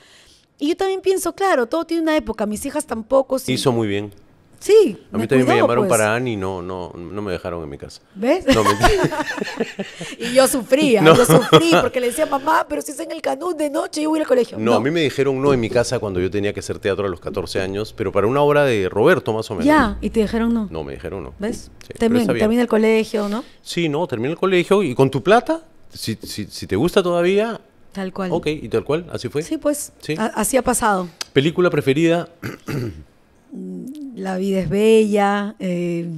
Speaker 2: Y yo también pienso, claro, todo tiene una época, mis hijas tampoco. Hizo muy bien. Sí. A mí también me llamaron pues. para
Speaker 1: Annie y no, no, no me dejaron en mi casa. ¿Ves? No, me... [LAUGHS]
Speaker 2: y yo sufría, yo sufrí porque le decía, mamá, pero si es en el canut de noche, yo voy al colegio. No, a mí
Speaker 1: me dijeron no en mi casa cuando yo tenía que hacer teatro a los 14 años, pero para una obra de Roberto más o menos. Ya,
Speaker 2: y te dijeron no.
Speaker 1: No, me dijeron no.
Speaker 2: ¿Ves? termina el colegio, ¿no?
Speaker 1: Sí, no, termina el colegio y con tu plata, si, si, si te gusta todavía, Tal cual. Ok, y tal cual, así fue. Sí, pues,
Speaker 2: así ha pasado.
Speaker 1: ¿Película preferida?
Speaker 2: La vida es bella. Eh,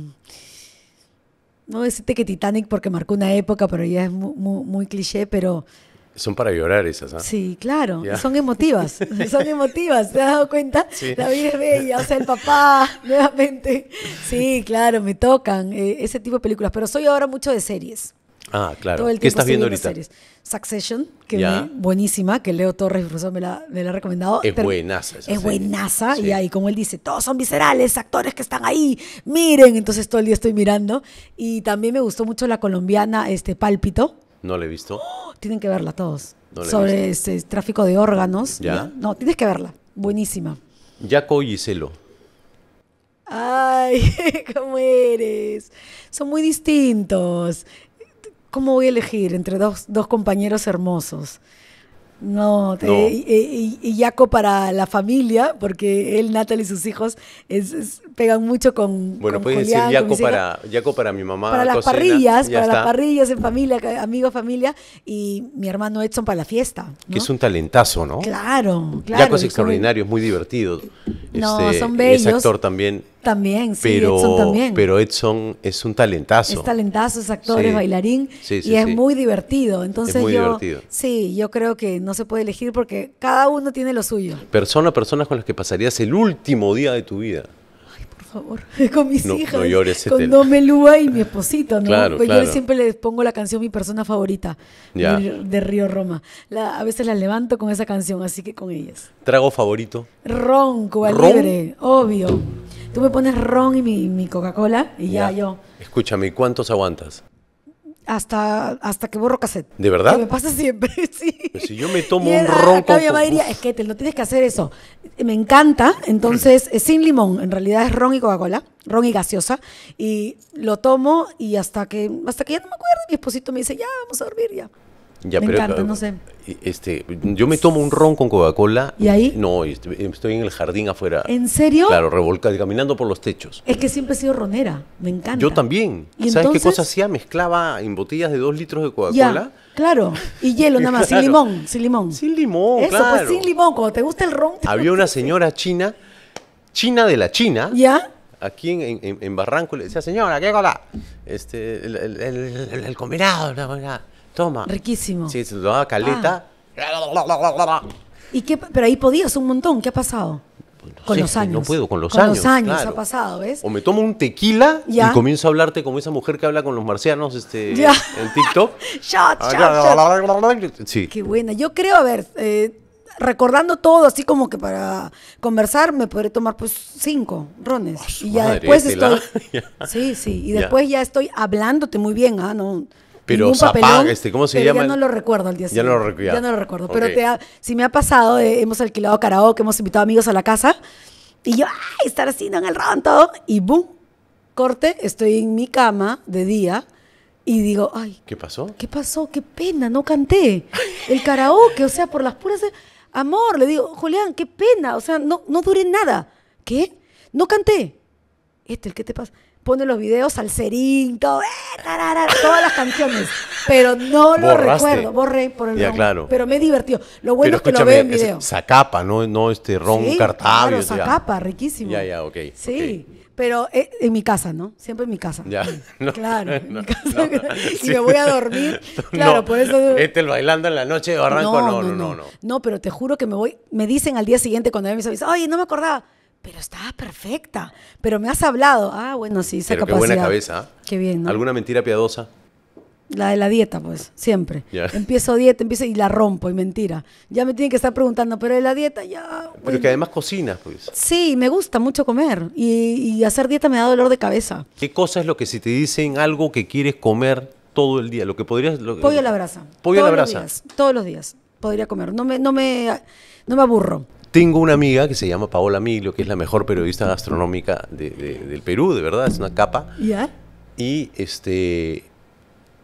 Speaker 2: no decirte que Titanic porque marcó una época, pero ya es muy, cliché, pero...
Speaker 1: Son para llorar esas, ¿ah? Sí,
Speaker 2: claro. Son emotivas. [LAUGHS] Son emotivas. ¿Te has dado cuenta? La vida es bella. O sea, el papá, [LAUGHS] nuevamente. Sí, claro, me tocan eh, ese tipo de películas. Pero soy ahora mucho de series.
Speaker 1: Ah, claro. el ¿Qué estás viendo ahorita?
Speaker 2: Succession, que buenísima, que Leo Torres me la, me la ha recomendado. Es buenaza. es buenaza. Y ahí, como él dice, todos son viscerales, actores que están ahí, miren. Entonces todo el día estoy mirando. Y también me gustó mucho la colombiana este, Pálpito.
Speaker 1: No la he visto. ¡Oh!
Speaker 2: tienen que verla todos. Sobre este, tráfico de órganos. ¿Ya? No, tienes que verla. Buenísima.
Speaker 1: Jaco y Celo.
Speaker 2: Ay, [LAUGHS] ¿cómo eres? Son muy distintos. ¿cómo voy a elegir entre dos, compañeros hermosos? No, Y, Jaco Yaco para la familia, porque él, Natal y sus hijos es, pegan mucho con. Bueno, pueden decir Yaco para,
Speaker 1: Yaco para mi mamá. Para las parrillas, para las
Speaker 2: parrillas en familia, amigos, familia. Y mi hermano Edson para la fiesta.
Speaker 1: Que es un talentazo, ¿no? Claro, claro. Yaco es extraordinario, es muy divertido. No, este, son bellos. Es actor también también, sí, pero, Edson también. Pero Edson es un talentazo. Es
Speaker 2: talentazo, es actor, es bailarín y es muy divertido. Entonces yo, Sí, yo creo que no se puede elegir porque cada uno tiene lo suyo.
Speaker 1: Persona, personas con las que pasarías el último día de tu vida. Ay,
Speaker 2: por favor, [LAUGHS] con mis hijas, con Domelúa y mi esposito, ¿no? pues Yo siempre les pongo la canción mi persona favorita de Río Roma. a veces la levanto con esa canción, así que con ellas.
Speaker 1: Trago favorito.
Speaker 2: ronco al obvio. Tú me pones ron y mi, Coca-Cola y ya. yo.
Speaker 1: Escúchame, ¿cuántos aguantas?
Speaker 2: Hasta, hasta que borro cassette. ¿De verdad? Que me pasa siempre, [LAUGHS]
Speaker 1: sí. si yo me tomo un ron con... Mi es
Speaker 2: que te, no tienes que hacer eso. Me encanta, entonces, es sin limón. En realidad es ron y Coca-Cola, ron y gaseosa. Y lo tomo y hasta que, hasta que ya no me acuerdo, mi esposito me dice, ya, vamos a dormir, ya
Speaker 1: me encanta, ah, no sé. Este, yo me tomo un ron con Coca-Cola. ¿Y ahí? No, este, estoy en el jardín afuera. ¿En serio? Claro, revolcado, caminando por los techos.
Speaker 2: Es que siempre he sido ronera, me encanta. Yo
Speaker 1: también. ¿Sabes qué cosa hacía? Mezclaba en botellas de dos litros de Coca-Cola.
Speaker 2: Claro, y hielo nada más, sin [LAUGHS] limón, sin limón. Sin limón, Eso, pues sin limón, te gusta el ron.
Speaker 1: Había una señora china, china de la China. ¿Ya? aquí en, Barranco le decía, señora, ¿qué cola? Este, el, el, combinado, Toma. Riquísimo. Sí, se tomaba caleta. Ah.
Speaker 2: ¿Y qué, pero ahí podías un montón. ¿Qué ha pasado? Pues pues con los años. No puedo, con los años. Con los años ha pasado, ¿ves? O
Speaker 1: me tomo un tequila y comienzo a hablarte como esa mujer que habla con los marcianos este, en TikTok.
Speaker 2: shot, [LAUGHS] shot, Sí. Qué buena. Yo creo, a ver, eh, recordando todo, así como que para conversar, me podré tomar pues cinco rones. Ah, y ya después estoy. [LAUGHS] sí, sí. Y después ya, estoy hablándote muy bien, ¿ah? No pero Zapag, este, ¿cómo se llama? Ya no lo recuerdo al día siguiente. Ya no
Speaker 1: lo, ya. no lo recuerdo. Pero
Speaker 2: si me ha pasado, eh, hemos alquilado karaoke, hemos invitado amigos a la casa. Y yo, ¡ay! Estar así en el ron todo. Y ¡boom! Corte, estoy en mi cama de día. Y digo, ¡ay! ¿Qué pasó? ¿Qué pasó? ¡Qué pena! No canté. El karaoke, o sea, por las puras. Amor, le digo, Julián, qué pena. O sea, no, no duré nada. ¿Qué? No canté. Este, ¿qué te pasa? pone los videos salserín, todo, eh, todas las canciones. Pero no lo recuerdo, borré por el Pero me divertido. Lo bueno es que lo veo en video.
Speaker 1: Sacapa, no, no este ron Sí, claro,
Speaker 2: riquísimo. Ya, ya, ok, Sí, pero eh, en mi casa, ¿no? Siempre en mi casa. Ya.
Speaker 1: [LAUGHS] claro, [LAUGHS] y me voy a dormir. [LAUGHS] Claro, Este el bailando en la noche de Barranco, no, no, no.
Speaker 2: no. pero te juro que me voy. Me dicen al día siguiente cuando me avisan, oye, no me acordaba pero estaba perfecta, pero me has hablado. Ah, bueno, sí, esa capacidad. Qué buena cabeza. ¿ah? Qué bien,
Speaker 1: ¿Alguna mentira piadosa?
Speaker 2: La de la dieta, pues, siempre. [LAUGHS] Empiezo dieta, empiezo y la rompo, y mentira. Ya me tienen que estar preguntando, pero de la dieta ya.
Speaker 1: Pero que además cocinas, pues.
Speaker 2: Sí, me gusta mucho comer. Y, hacer dieta me da dolor de cabeza.
Speaker 1: ¿Qué cosa es lo que si te dicen algo que quieres comer todo el día? Lo que podrías. pollo a
Speaker 2: la brasa. Pollo a la brasa. Los días, todos los días podría comer. No me, no me, no me aburro.
Speaker 1: Tengo una amiga que se llama Paola Miglio, que es la mejor periodista gastronómica del Perú, de verdad, es una capa. Y este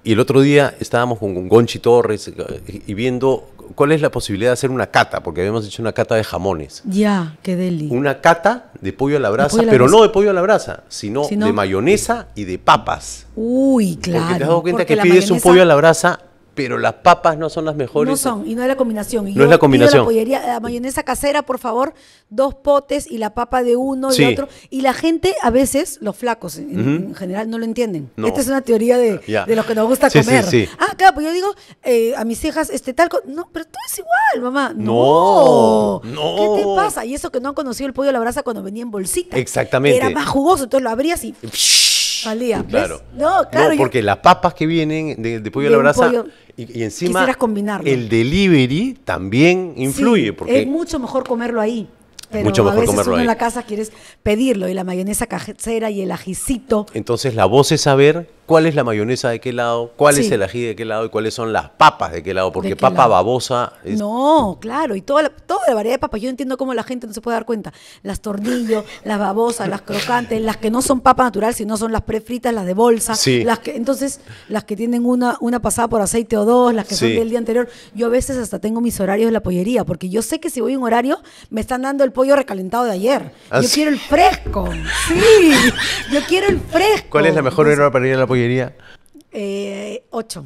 Speaker 1: y el otro día estábamos con Gonchi Torres eh, y viendo cuál es la posibilidad de hacer una cata, porque habíamos hecho una cata de jamones. Ya, qué deli. Una cata de pollo a la brasa, pero no de pollo a la brasa, sino, de mayonesa y de papas.
Speaker 2: Uy, claro. Porque te has dado cuenta que pides un pollo a la
Speaker 1: brasa pero las papas no son las mejores. No son,
Speaker 2: y no es la combinación. no es la combinación. La, la, mayonesa casera, por favor, dos potes y la papa de uno y otro. Y la gente, a veces, los flacos en, general, no lo entienden. Esta es una teoría de, los que nos gusta comer. ah, claro, pues yo digo eh, a mis hijas, este tal, no, pero tú es igual, mamá. No, no. ¿Qué te pasa? Y eso que no han conocido el pollo a la brasa cuando venía en bolsita. Exactamente. Era más jugoso, entonces lo abrías y... No, porque
Speaker 1: las papas que vienen de, de pollo a la brasa y, encima el delivery también influye. porque es
Speaker 2: mucho mejor comerlo ahí. Mucho mejor comerlo uno en la casa quieres pedirlo y la mayonesa casera y el ajicito.
Speaker 1: Entonces la voz es saber cuál es la mayonesa de qué lado, cuál es el ají de qué lado y cuáles son las papas de qué lado, porque papa babosa
Speaker 2: No, claro, y toda la, toda la variedad de papas, yo entiendo cómo la gente no se puede dar cuenta. Las tornillos, las babosas, las crocantes, las que no son papa natural, sino son las prefritas, las de bolsa, sí. las que entonces las que tienen una una pasada por aceite o dos, las que son del día anterior. Yo a veces hasta tengo mis horarios de la pollería, porque yo sé que si voy a un horario me están dando el pollo recalentado de ayer. yo ah, quiero el fresco. Sí, yo quiero el fresco.
Speaker 1: ¿Cuál es la mejor hora para ir a la pollería?
Speaker 2: Eh, ocho.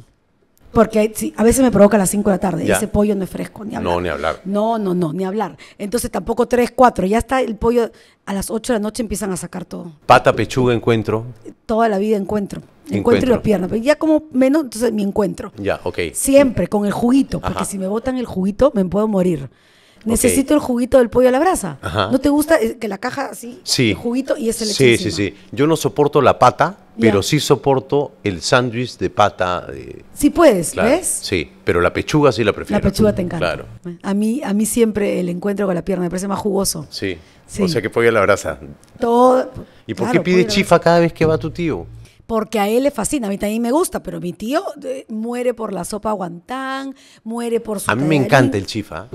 Speaker 2: Porque a veces me provoca a las 5 de la tarde. y Ese pollo no es fresco, ni No, ni hablar. No, no, no, ni hablar. Entonces tampoco 3, 4. Ya está el pollo. A las 8 de la noche empiezan a sacar todo.
Speaker 1: Pata, pechuga, encuentro.
Speaker 2: Toda la vida encuentro.
Speaker 1: Encuentro, y los piernas.
Speaker 2: Pero ya como menos, entonces mi encuentro. Ya, ok. Siempre con el juguito. Porque si me botan el juguito, me puedo morir. Necesito el juguito del pollo a la brasa. ¿No te gusta eh, que la caja así? Sí. El juguito y es el Sí, sí, sí.
Speaker 1: Yo no soporto la pata, pero sí soporto el sándwich de pata.
Speaker 2: Sí puedes, ¿ves?
Speaker 1: Sí, pero la pechuga sí la prefiero. La
Speaker 2: pechuga te encanta. Claro. A mí, a mí siempre el encuentro con la pierna me parece más jugoso.
Speaker 1: Sí. O sea que pollo a la brasa. Todo. ¿Y por qué pide chifa cada vez que va tu tío?
Speaker 2: porque a él le fascina, a mí también me gusta, pero mi tío eh, muere por la sopa guantán, muere por su... A mí me encanta el chifa.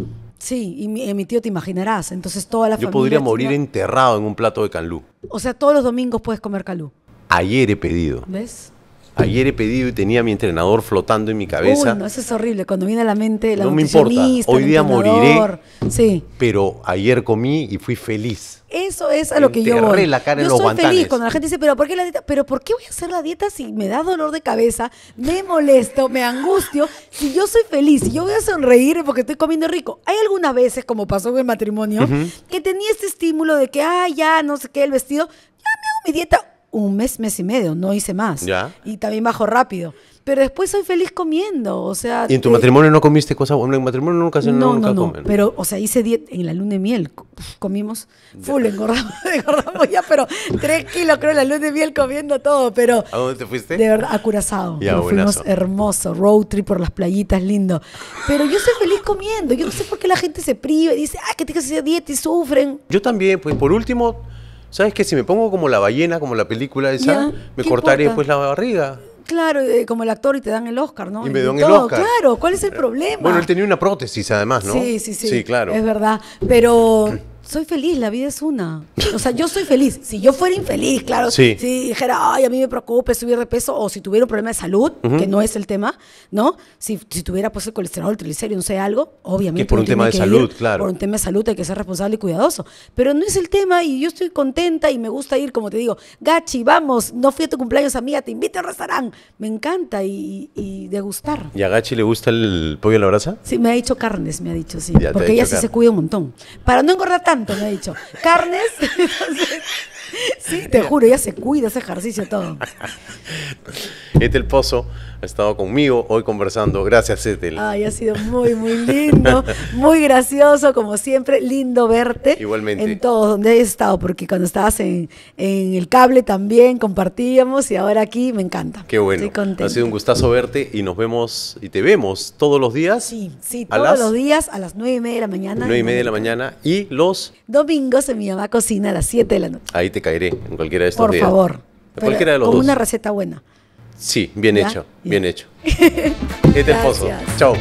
Speaker 2: Sí, y eh, mi, tío te imaginarás. Entonces toda la Yo podría morir
Speaker 1: enterrado en un plato de canlú.
Speaker 2: O sea, todos los domingos puedes comer calú.
Speaker 1: Ayer he pedido. ¿Ves? Ayer he pedido y tenía a mi entrenador flotando en mi cabeza. Uy, no, eso
Speaker 2: es horrible. Cuando viene a la mente la No me importa. Hoy día moriré. Sí.
Speaker 1: Pero ayer comí y fui feliz.
Speaker 2: Eso es a lo que yo voy. la cara yo en los soy feliz cuando la gente dice, pero ¿por qué la dieta? Pero ¿por qué voy a hacer la dieta si me da dolor de cabeza, me molesto, me angustio? Si yo soy feliz, si yo voy a sonreír porque estoy comiendo rico. Hay algunas veces, como pasó en el matrimonio, que tenía este estímulo de que, ah, ya, no sé qué, el vestido. Ya me hago mi dieta un mes, mes y medio, no hice más. Ya. Y también bajo rápido. Pero después soy feliz comiendo, o sea... ¿Y en tu eh,
Speaker 1: matrimonio no comiste cosas buenas? En matrimonio nunca, no, no,
Speaker 2: pero, o sea, hice dieta en la luna de miel, comimos full, engordamos, [LAUGHS] engordamos, ya, pero tres kilos creo en la luna de miel comiendo todo, pero...
Speaker 1: ¿A dónde te fuiste? De
Speaker 2: verdad, a Curazao. Ya, fuimos hermoso, road trip por las playitas, lindo. Pero yo soy feliz comiendo, yo no sé por qué la gente se priva y dice, ah, que te que hacer dieta y sufren.
Speaker 1: Yo también, pues por último ¿sabes qué? Si me pongo como la ballena, como la película esa, me cortaré después la barriga.
Speaker 2: Claro, eh, como el actor y te dan el Oscar, ¿no? Y me dan el Oscar. Claro, ¿cuál es el problema? Bueno, él
Speaker 1: tenía una prótesis además, ¿no? Sí, sí, sí. Sí, claro. Es
Speaker 2: verdad. Pero soy feliz, la vida es una. O sea, yo soy feliz. Si yo fuera infeliz, claro, sí. si dijera, ay, a mí me preocupe subir de peso, o si tuviera un problema de salud, que no es el tema, ¿no? Si, tuviera pues el colesterol, el triglicérido, no sé, algo, obviamente. Que por un tema de salud, claro. Por un tema de salud hay que ser responsable y cuidadoso. Pero no es el tema y yo estoy contenta y me gusta ir, como te digo, Gachi, vamos, no fui a tu cumpleaños, amiga, te invito al restaurante. Me encanta y, y degustar.
Speaker 1: ¿Y a Gachi le gusta el pollo a la brasa?
Speaker 2: Sí, me ha dicho carnes, me ha dicho, sí. porque ella sí se cuida un montón. Para no engordar tanto tanto, me ha dicho. Carnes. [LAUGHS] Entonces, [LAUGHS] Sí, te juro, ya se cuida, hace ejercicio todo.
Speaker 1: [LAUGHS] Etel este, Pozo ha estado conmigo hoy conversando. Gracias, Etel.
Speaker 2: Ay, ha sido muy, muy lindo, muy gracioso, como siempre. Lindo verte. Igualmente. En todo, donde he estado, porque cuando estabas en, el cable también compartíamos y ahora aquí me encanta.
Speaker 1: Qué bueno. Estoy contenta. Ha sido un gustazo verte y nos vemos y te vemos todos los días. Sí, sí, todos los
Speaker 2: días a las nueve y media de la mañana. Nueve y media de
Speaker 1: la mañana y los
Speaker 2: domingos en mi mamá cocina a las 7 de la noche.
Speaker 1: Ahí te caeré en cualquiera de estos días. Por favor. En cualquiera de los con una
Speaker 2: receta buena.
Speaker 1: Sí, bien hecho, bien hecho. [LAUGHS] este esposo. Chao.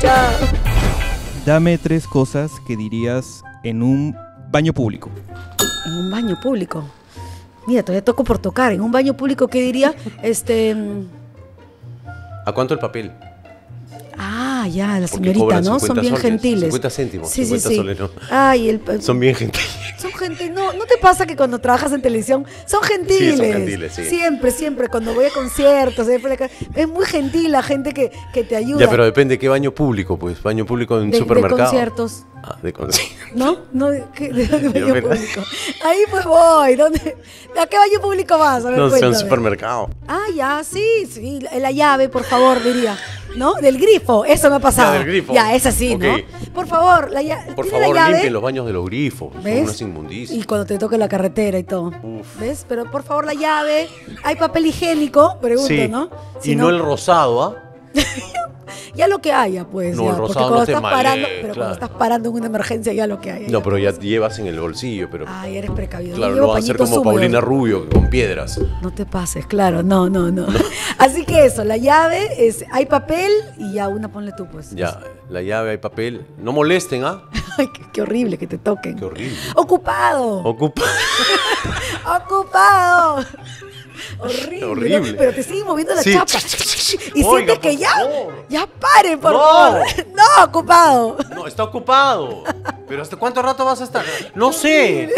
Speaker 1: Chao.
Speaker 2: Dame tres cosas que dirías en un baño público. En un baño público. Mira, todavía toco por tocar. En un baño público, ¿qué diría? Este. Mm,
Speaker 1: ¿A cuánto el papel?
Speaker 2: Ah, ya, la señorita, ¿no? Son bien gentiles. 50 céntimos. Sí, 50 sí, sí. Soles, Ay, el, [LAUGHS] son bien gentiles. Son gente No, ¿No te pasa que cuando trabajas en televisión son gentiles? Sí, son gentiles, sí. Siempre, siempre. Cuando voy a conciertos, es muy gentil la gente que, que te ayuda. Ya, pero
Speaker 1: depende de qué baño público, pues. Baño público en de, supermercado. De conciertos. Ah, de conciencia.
Speaker 2: [LAUGHS] ¿No? no ¿qué, ¿De público? Ahí pues voy. ¿dónde, ¿A qué baño público vas? A ver, no, es un
Speaker 1: supermercado.
Speaker 2: Ah, ya, sí, sí. La llave, por favor, diría. ¿No? Del grifo, eso me ha pasado. Ya, del grifo. Ya, es así, ¿no? Por favor, la, llave. por favor, limpien
Speaker 1: los baños de los grifos. ¿Ves? Son unas Y
Speaker 2: cuando te toque la carretera y todo. ¿Ves? Pero por favor, la llave. Hay papel higiénico, pregunto, ¿no?
Speaker 1: y no, el rosado, ¿ah?
Speaker 2: [LAUGHS] ya lo que haya, pues. No, el rosado estás parando, Pero cuando estás parando en una emergencia, ya lo que hay.
Speaker 1: No, pero pues. ya te llevas en el bolsillo, pero.
Speaker 2: Ay, eres precavido. Claro, no va a ser como Paulina
Speaker 1: Rubio, con piedras.
Speaker 2: No te pases, claro, no, no, no. [LAUGHS] Así que eso, la llave es, hay papel y ya una ponle tú, pues. Ya,
Speaker 1: la llave, hay papel. No molesten, ¿ah? [LAUGHS] Ay, qué, horrible que te toquen. Qué horrible.
Speaker 2: Ocupado. Ocupado. Ocupado. [LAUGHS] horrible, Pero te sigue moviendo la chapa. y siente que ya, ya pare, por favor. [LAUGHS] No, ocupado.
Speaker 1: No, está ocupado. [LAUGHS] Pero ¿hasta cuánto rato vas a estar? No sé.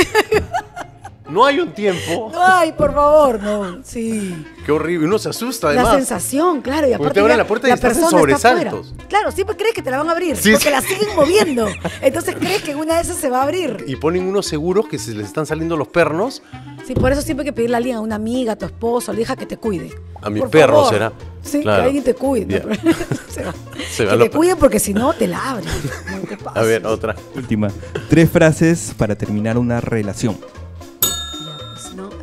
Speaker 1: No hay un tiempo.
Speaker 2: No por favor, no. Sí.
Speaker 1: Qué horrible. Uno se asusta además. La
Speaker 2: sensación, claro. Y aparte te abren la puerta y la estás sobresaltos. Claro, siempre pues crees que te la van a abrir. porque la siguen moviendo. Entonces crees que una de esas se va a abrir.
Speaker 1: Y ponen unos seguros que se les están saliendo los pernos.
Speaker 2: Sí, por eso siempre hay que pedirle a alguien, a una amiga, a tu esposo, a la hija que te cuide. A
Speaker 1: mi perro será.
Speaker 2: Sí, que alguien te cuide. [LAUGHS] [LAUGHS]
Speaker 1: se va. que te
Speaker 2: cuide porque si no, te la abren. [LAUGHS]
Speaker 1: a ver, otra. Última.
Speaker 2: Tres frases para terminar una relación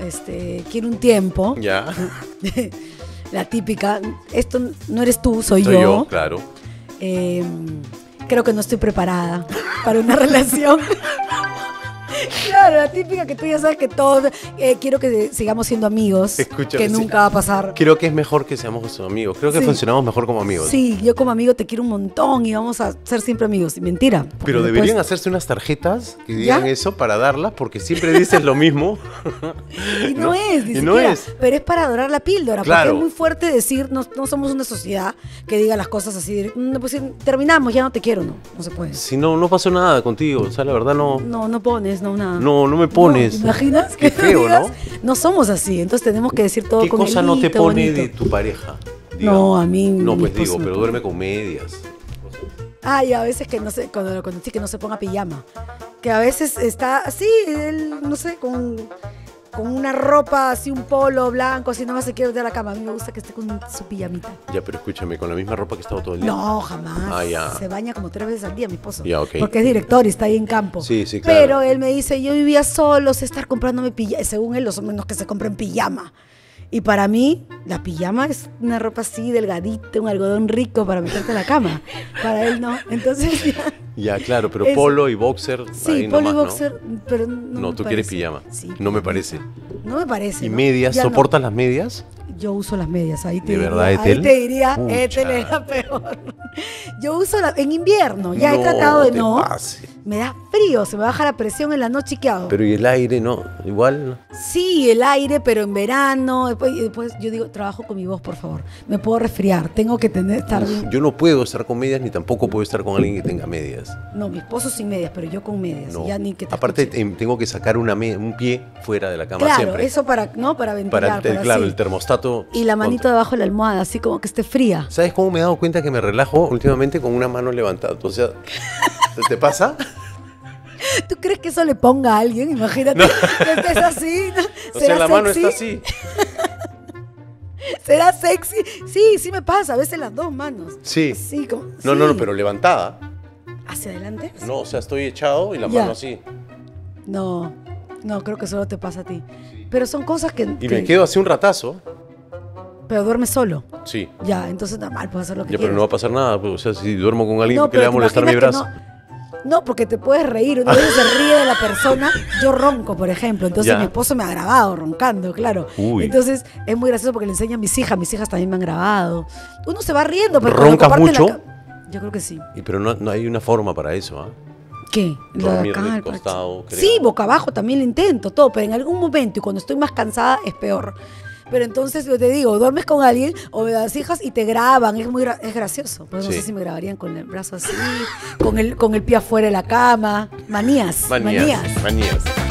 Speaker 2: este, quiero un tiempo. Ya. [LAUGHS] la típica, esto no eres tú, soy, yo. claro. Em, creo que no estoy preparada para una [LAUGHS] relación. Claro, la típica que tú ya sabes que todos eh, quiero que sigamos siendo amigos, que nunca va a pasar.
Speaker 1: Creo que es mejor que seamos amigos. Creo que funcionamos mejor como amigos. Sí,
Speaker 2: yo como amigo te quiero un montón y vamos a ser siempre amigos. Mentira. Pero deberían
Speaker 1: hacerse unas tarjetas que digan eso para darlas, porque siempre dices lo mismo. [LAUGHS] y no, es, dice. y no es.
Speaker 2: Pero es para adorar la píldora, porque es muy fuerte decir, no, somos una sociedad que diga las cosas así. Mm, pues terminamos, ya no te quiero,
Speaker 1: no, no se puede. Si no, no pasó nada contigo, o sea, la verdad no.
Speaker 2: No, no pones. ¿no? No, me pones. No, imaginas Qué que feo, ¿no? No somos así, entonces tenemos que decir todo ¿Qué ¿Qué cosa no te pone de
Speaker 1: tu pareja?
Speaker 2: No, a mí. No, pues digo, pero duerme
Speaker 1: con medias.
Speaker 2: ah a veces que no sé, cuando lo conocí, que no se ponga pijama. Que a veces está así, él, no sé, con con una ropa así, un polo blanco, así, no más se quiere de la cama. A mí me gusta que esté con su pijamita.
Speaker 1: Ya, pero escúchame, ¿con la misma ropa que estaba todo el día? No, jamás. Ah, se
Speaker 2: baña como tres veces al día mi esposo. Ya, ok. Porque es
Speaker 1: director y está ahí en campo. Sí, sí, claro. Pero
Speaker 2: él me dice, yo vivía solo, sé estar comprándome pijama. Según él, los hombres no que se compran pijama. Y para mí, la pijama es una ropa así, delgadita, un algodón rico para meterte en la cama. Para él no. Entonces [LAUGHS] ya.
Speaker 1: Ya, claro, pero polo y boxer. Sí, polo y boxer,
Speaker 2: ¿no? pero no. No, tú quieres pijama.
Speaker 1: No me parece. No me parece. ¿Y medias? ¿Soportas las medias?
Speaker 2: Yo uso las medias, ahí te ¿De Verdad, Etel? Ahí te diría, Etel peor. [LAUGHS] Yo uso la, en invierno, ya he tratado de no me da frío, se me baja la presión en la noche hago.
Speaker 1: Pero y el aire, ¿no? Igual.
Speaker 2: Sí, el aire, pero en verano. Después, después, yo digo, trabajo con mi voz, por favor. Me puedo resfriar, tengo que tener, estar
Speaker 1: Yo no puedo estar con medias ni tampoco puedo estar con alguien que tenga medias.
Speaker 2: No, mi esposo sin medias, pero yo con medias. Aparte,
Speaker 1: em, tengo que sacar una un pie fuera de la cama claro, eso
Speaker 2: para, ¿no? Para ventilar. claro, el
Speaker 1: termostato. Y
Speaker 2: la manito debajo de la almohada, así como que esté fría.
Speaker 1: ¿Sabes cómo me he dado cuenta que me relajo últimamente con una mano levantada? O sea, ¿te pasa?
Speaker 2: ¿Tú crees que eso le ponga a alguien? Imagínate que estés así. O sea, la mano está así. ¿Será sexy? Sí, sí me pasa, a veces las dos manos.
Speaker 1: Sí. Sí, no, no, no, pero levantada.
Speaker 2: ¿Hacia adelante?
Speaker 1: No, o sea, estoy echado y la mano así.
Speaker 2: No, no, creo que solo te pasa a ti. Pero son cosas que... Y me quedo
Speaker 1: así un ratazo.
Speaker 2: Pero duerme solo. Sí. Ya, entonces mal puedes hacer lo que ya, pero no va
Speaker 1: a pasar nada. Pues, o sea, si duermo con alguien, que ¿qué le va a molestar mi brazo?
Speaker 2: No, porque te puedes reír. Uno se ríe de la persona. Yo ronco, por ejemplo. Entonces mi esposo me ha grabado roncando, claro. Entonces es muy gracioso porque le enseña a mis hijas. Mis hijas también me han grabado. Uno se va riendo. Pero ¿Roncas mucho? Yo creo que sí.
Speaker 1: Y, pero no, hay una forma para eso, ¿ah? ¿Qué?
Speaker 2: la Sí, boca abajo también lo intento, todo. Pero en algún momento y cuando estoy más cansada es peor. Pero entonces yo te digo, duermes con alguien o me las hijas y te graban. Es muy es gracioso. Pues no sé si me grabarían con el brazo así, con el, con el pie afuera de la cama. Manías. manías.
Speaker 1: manías.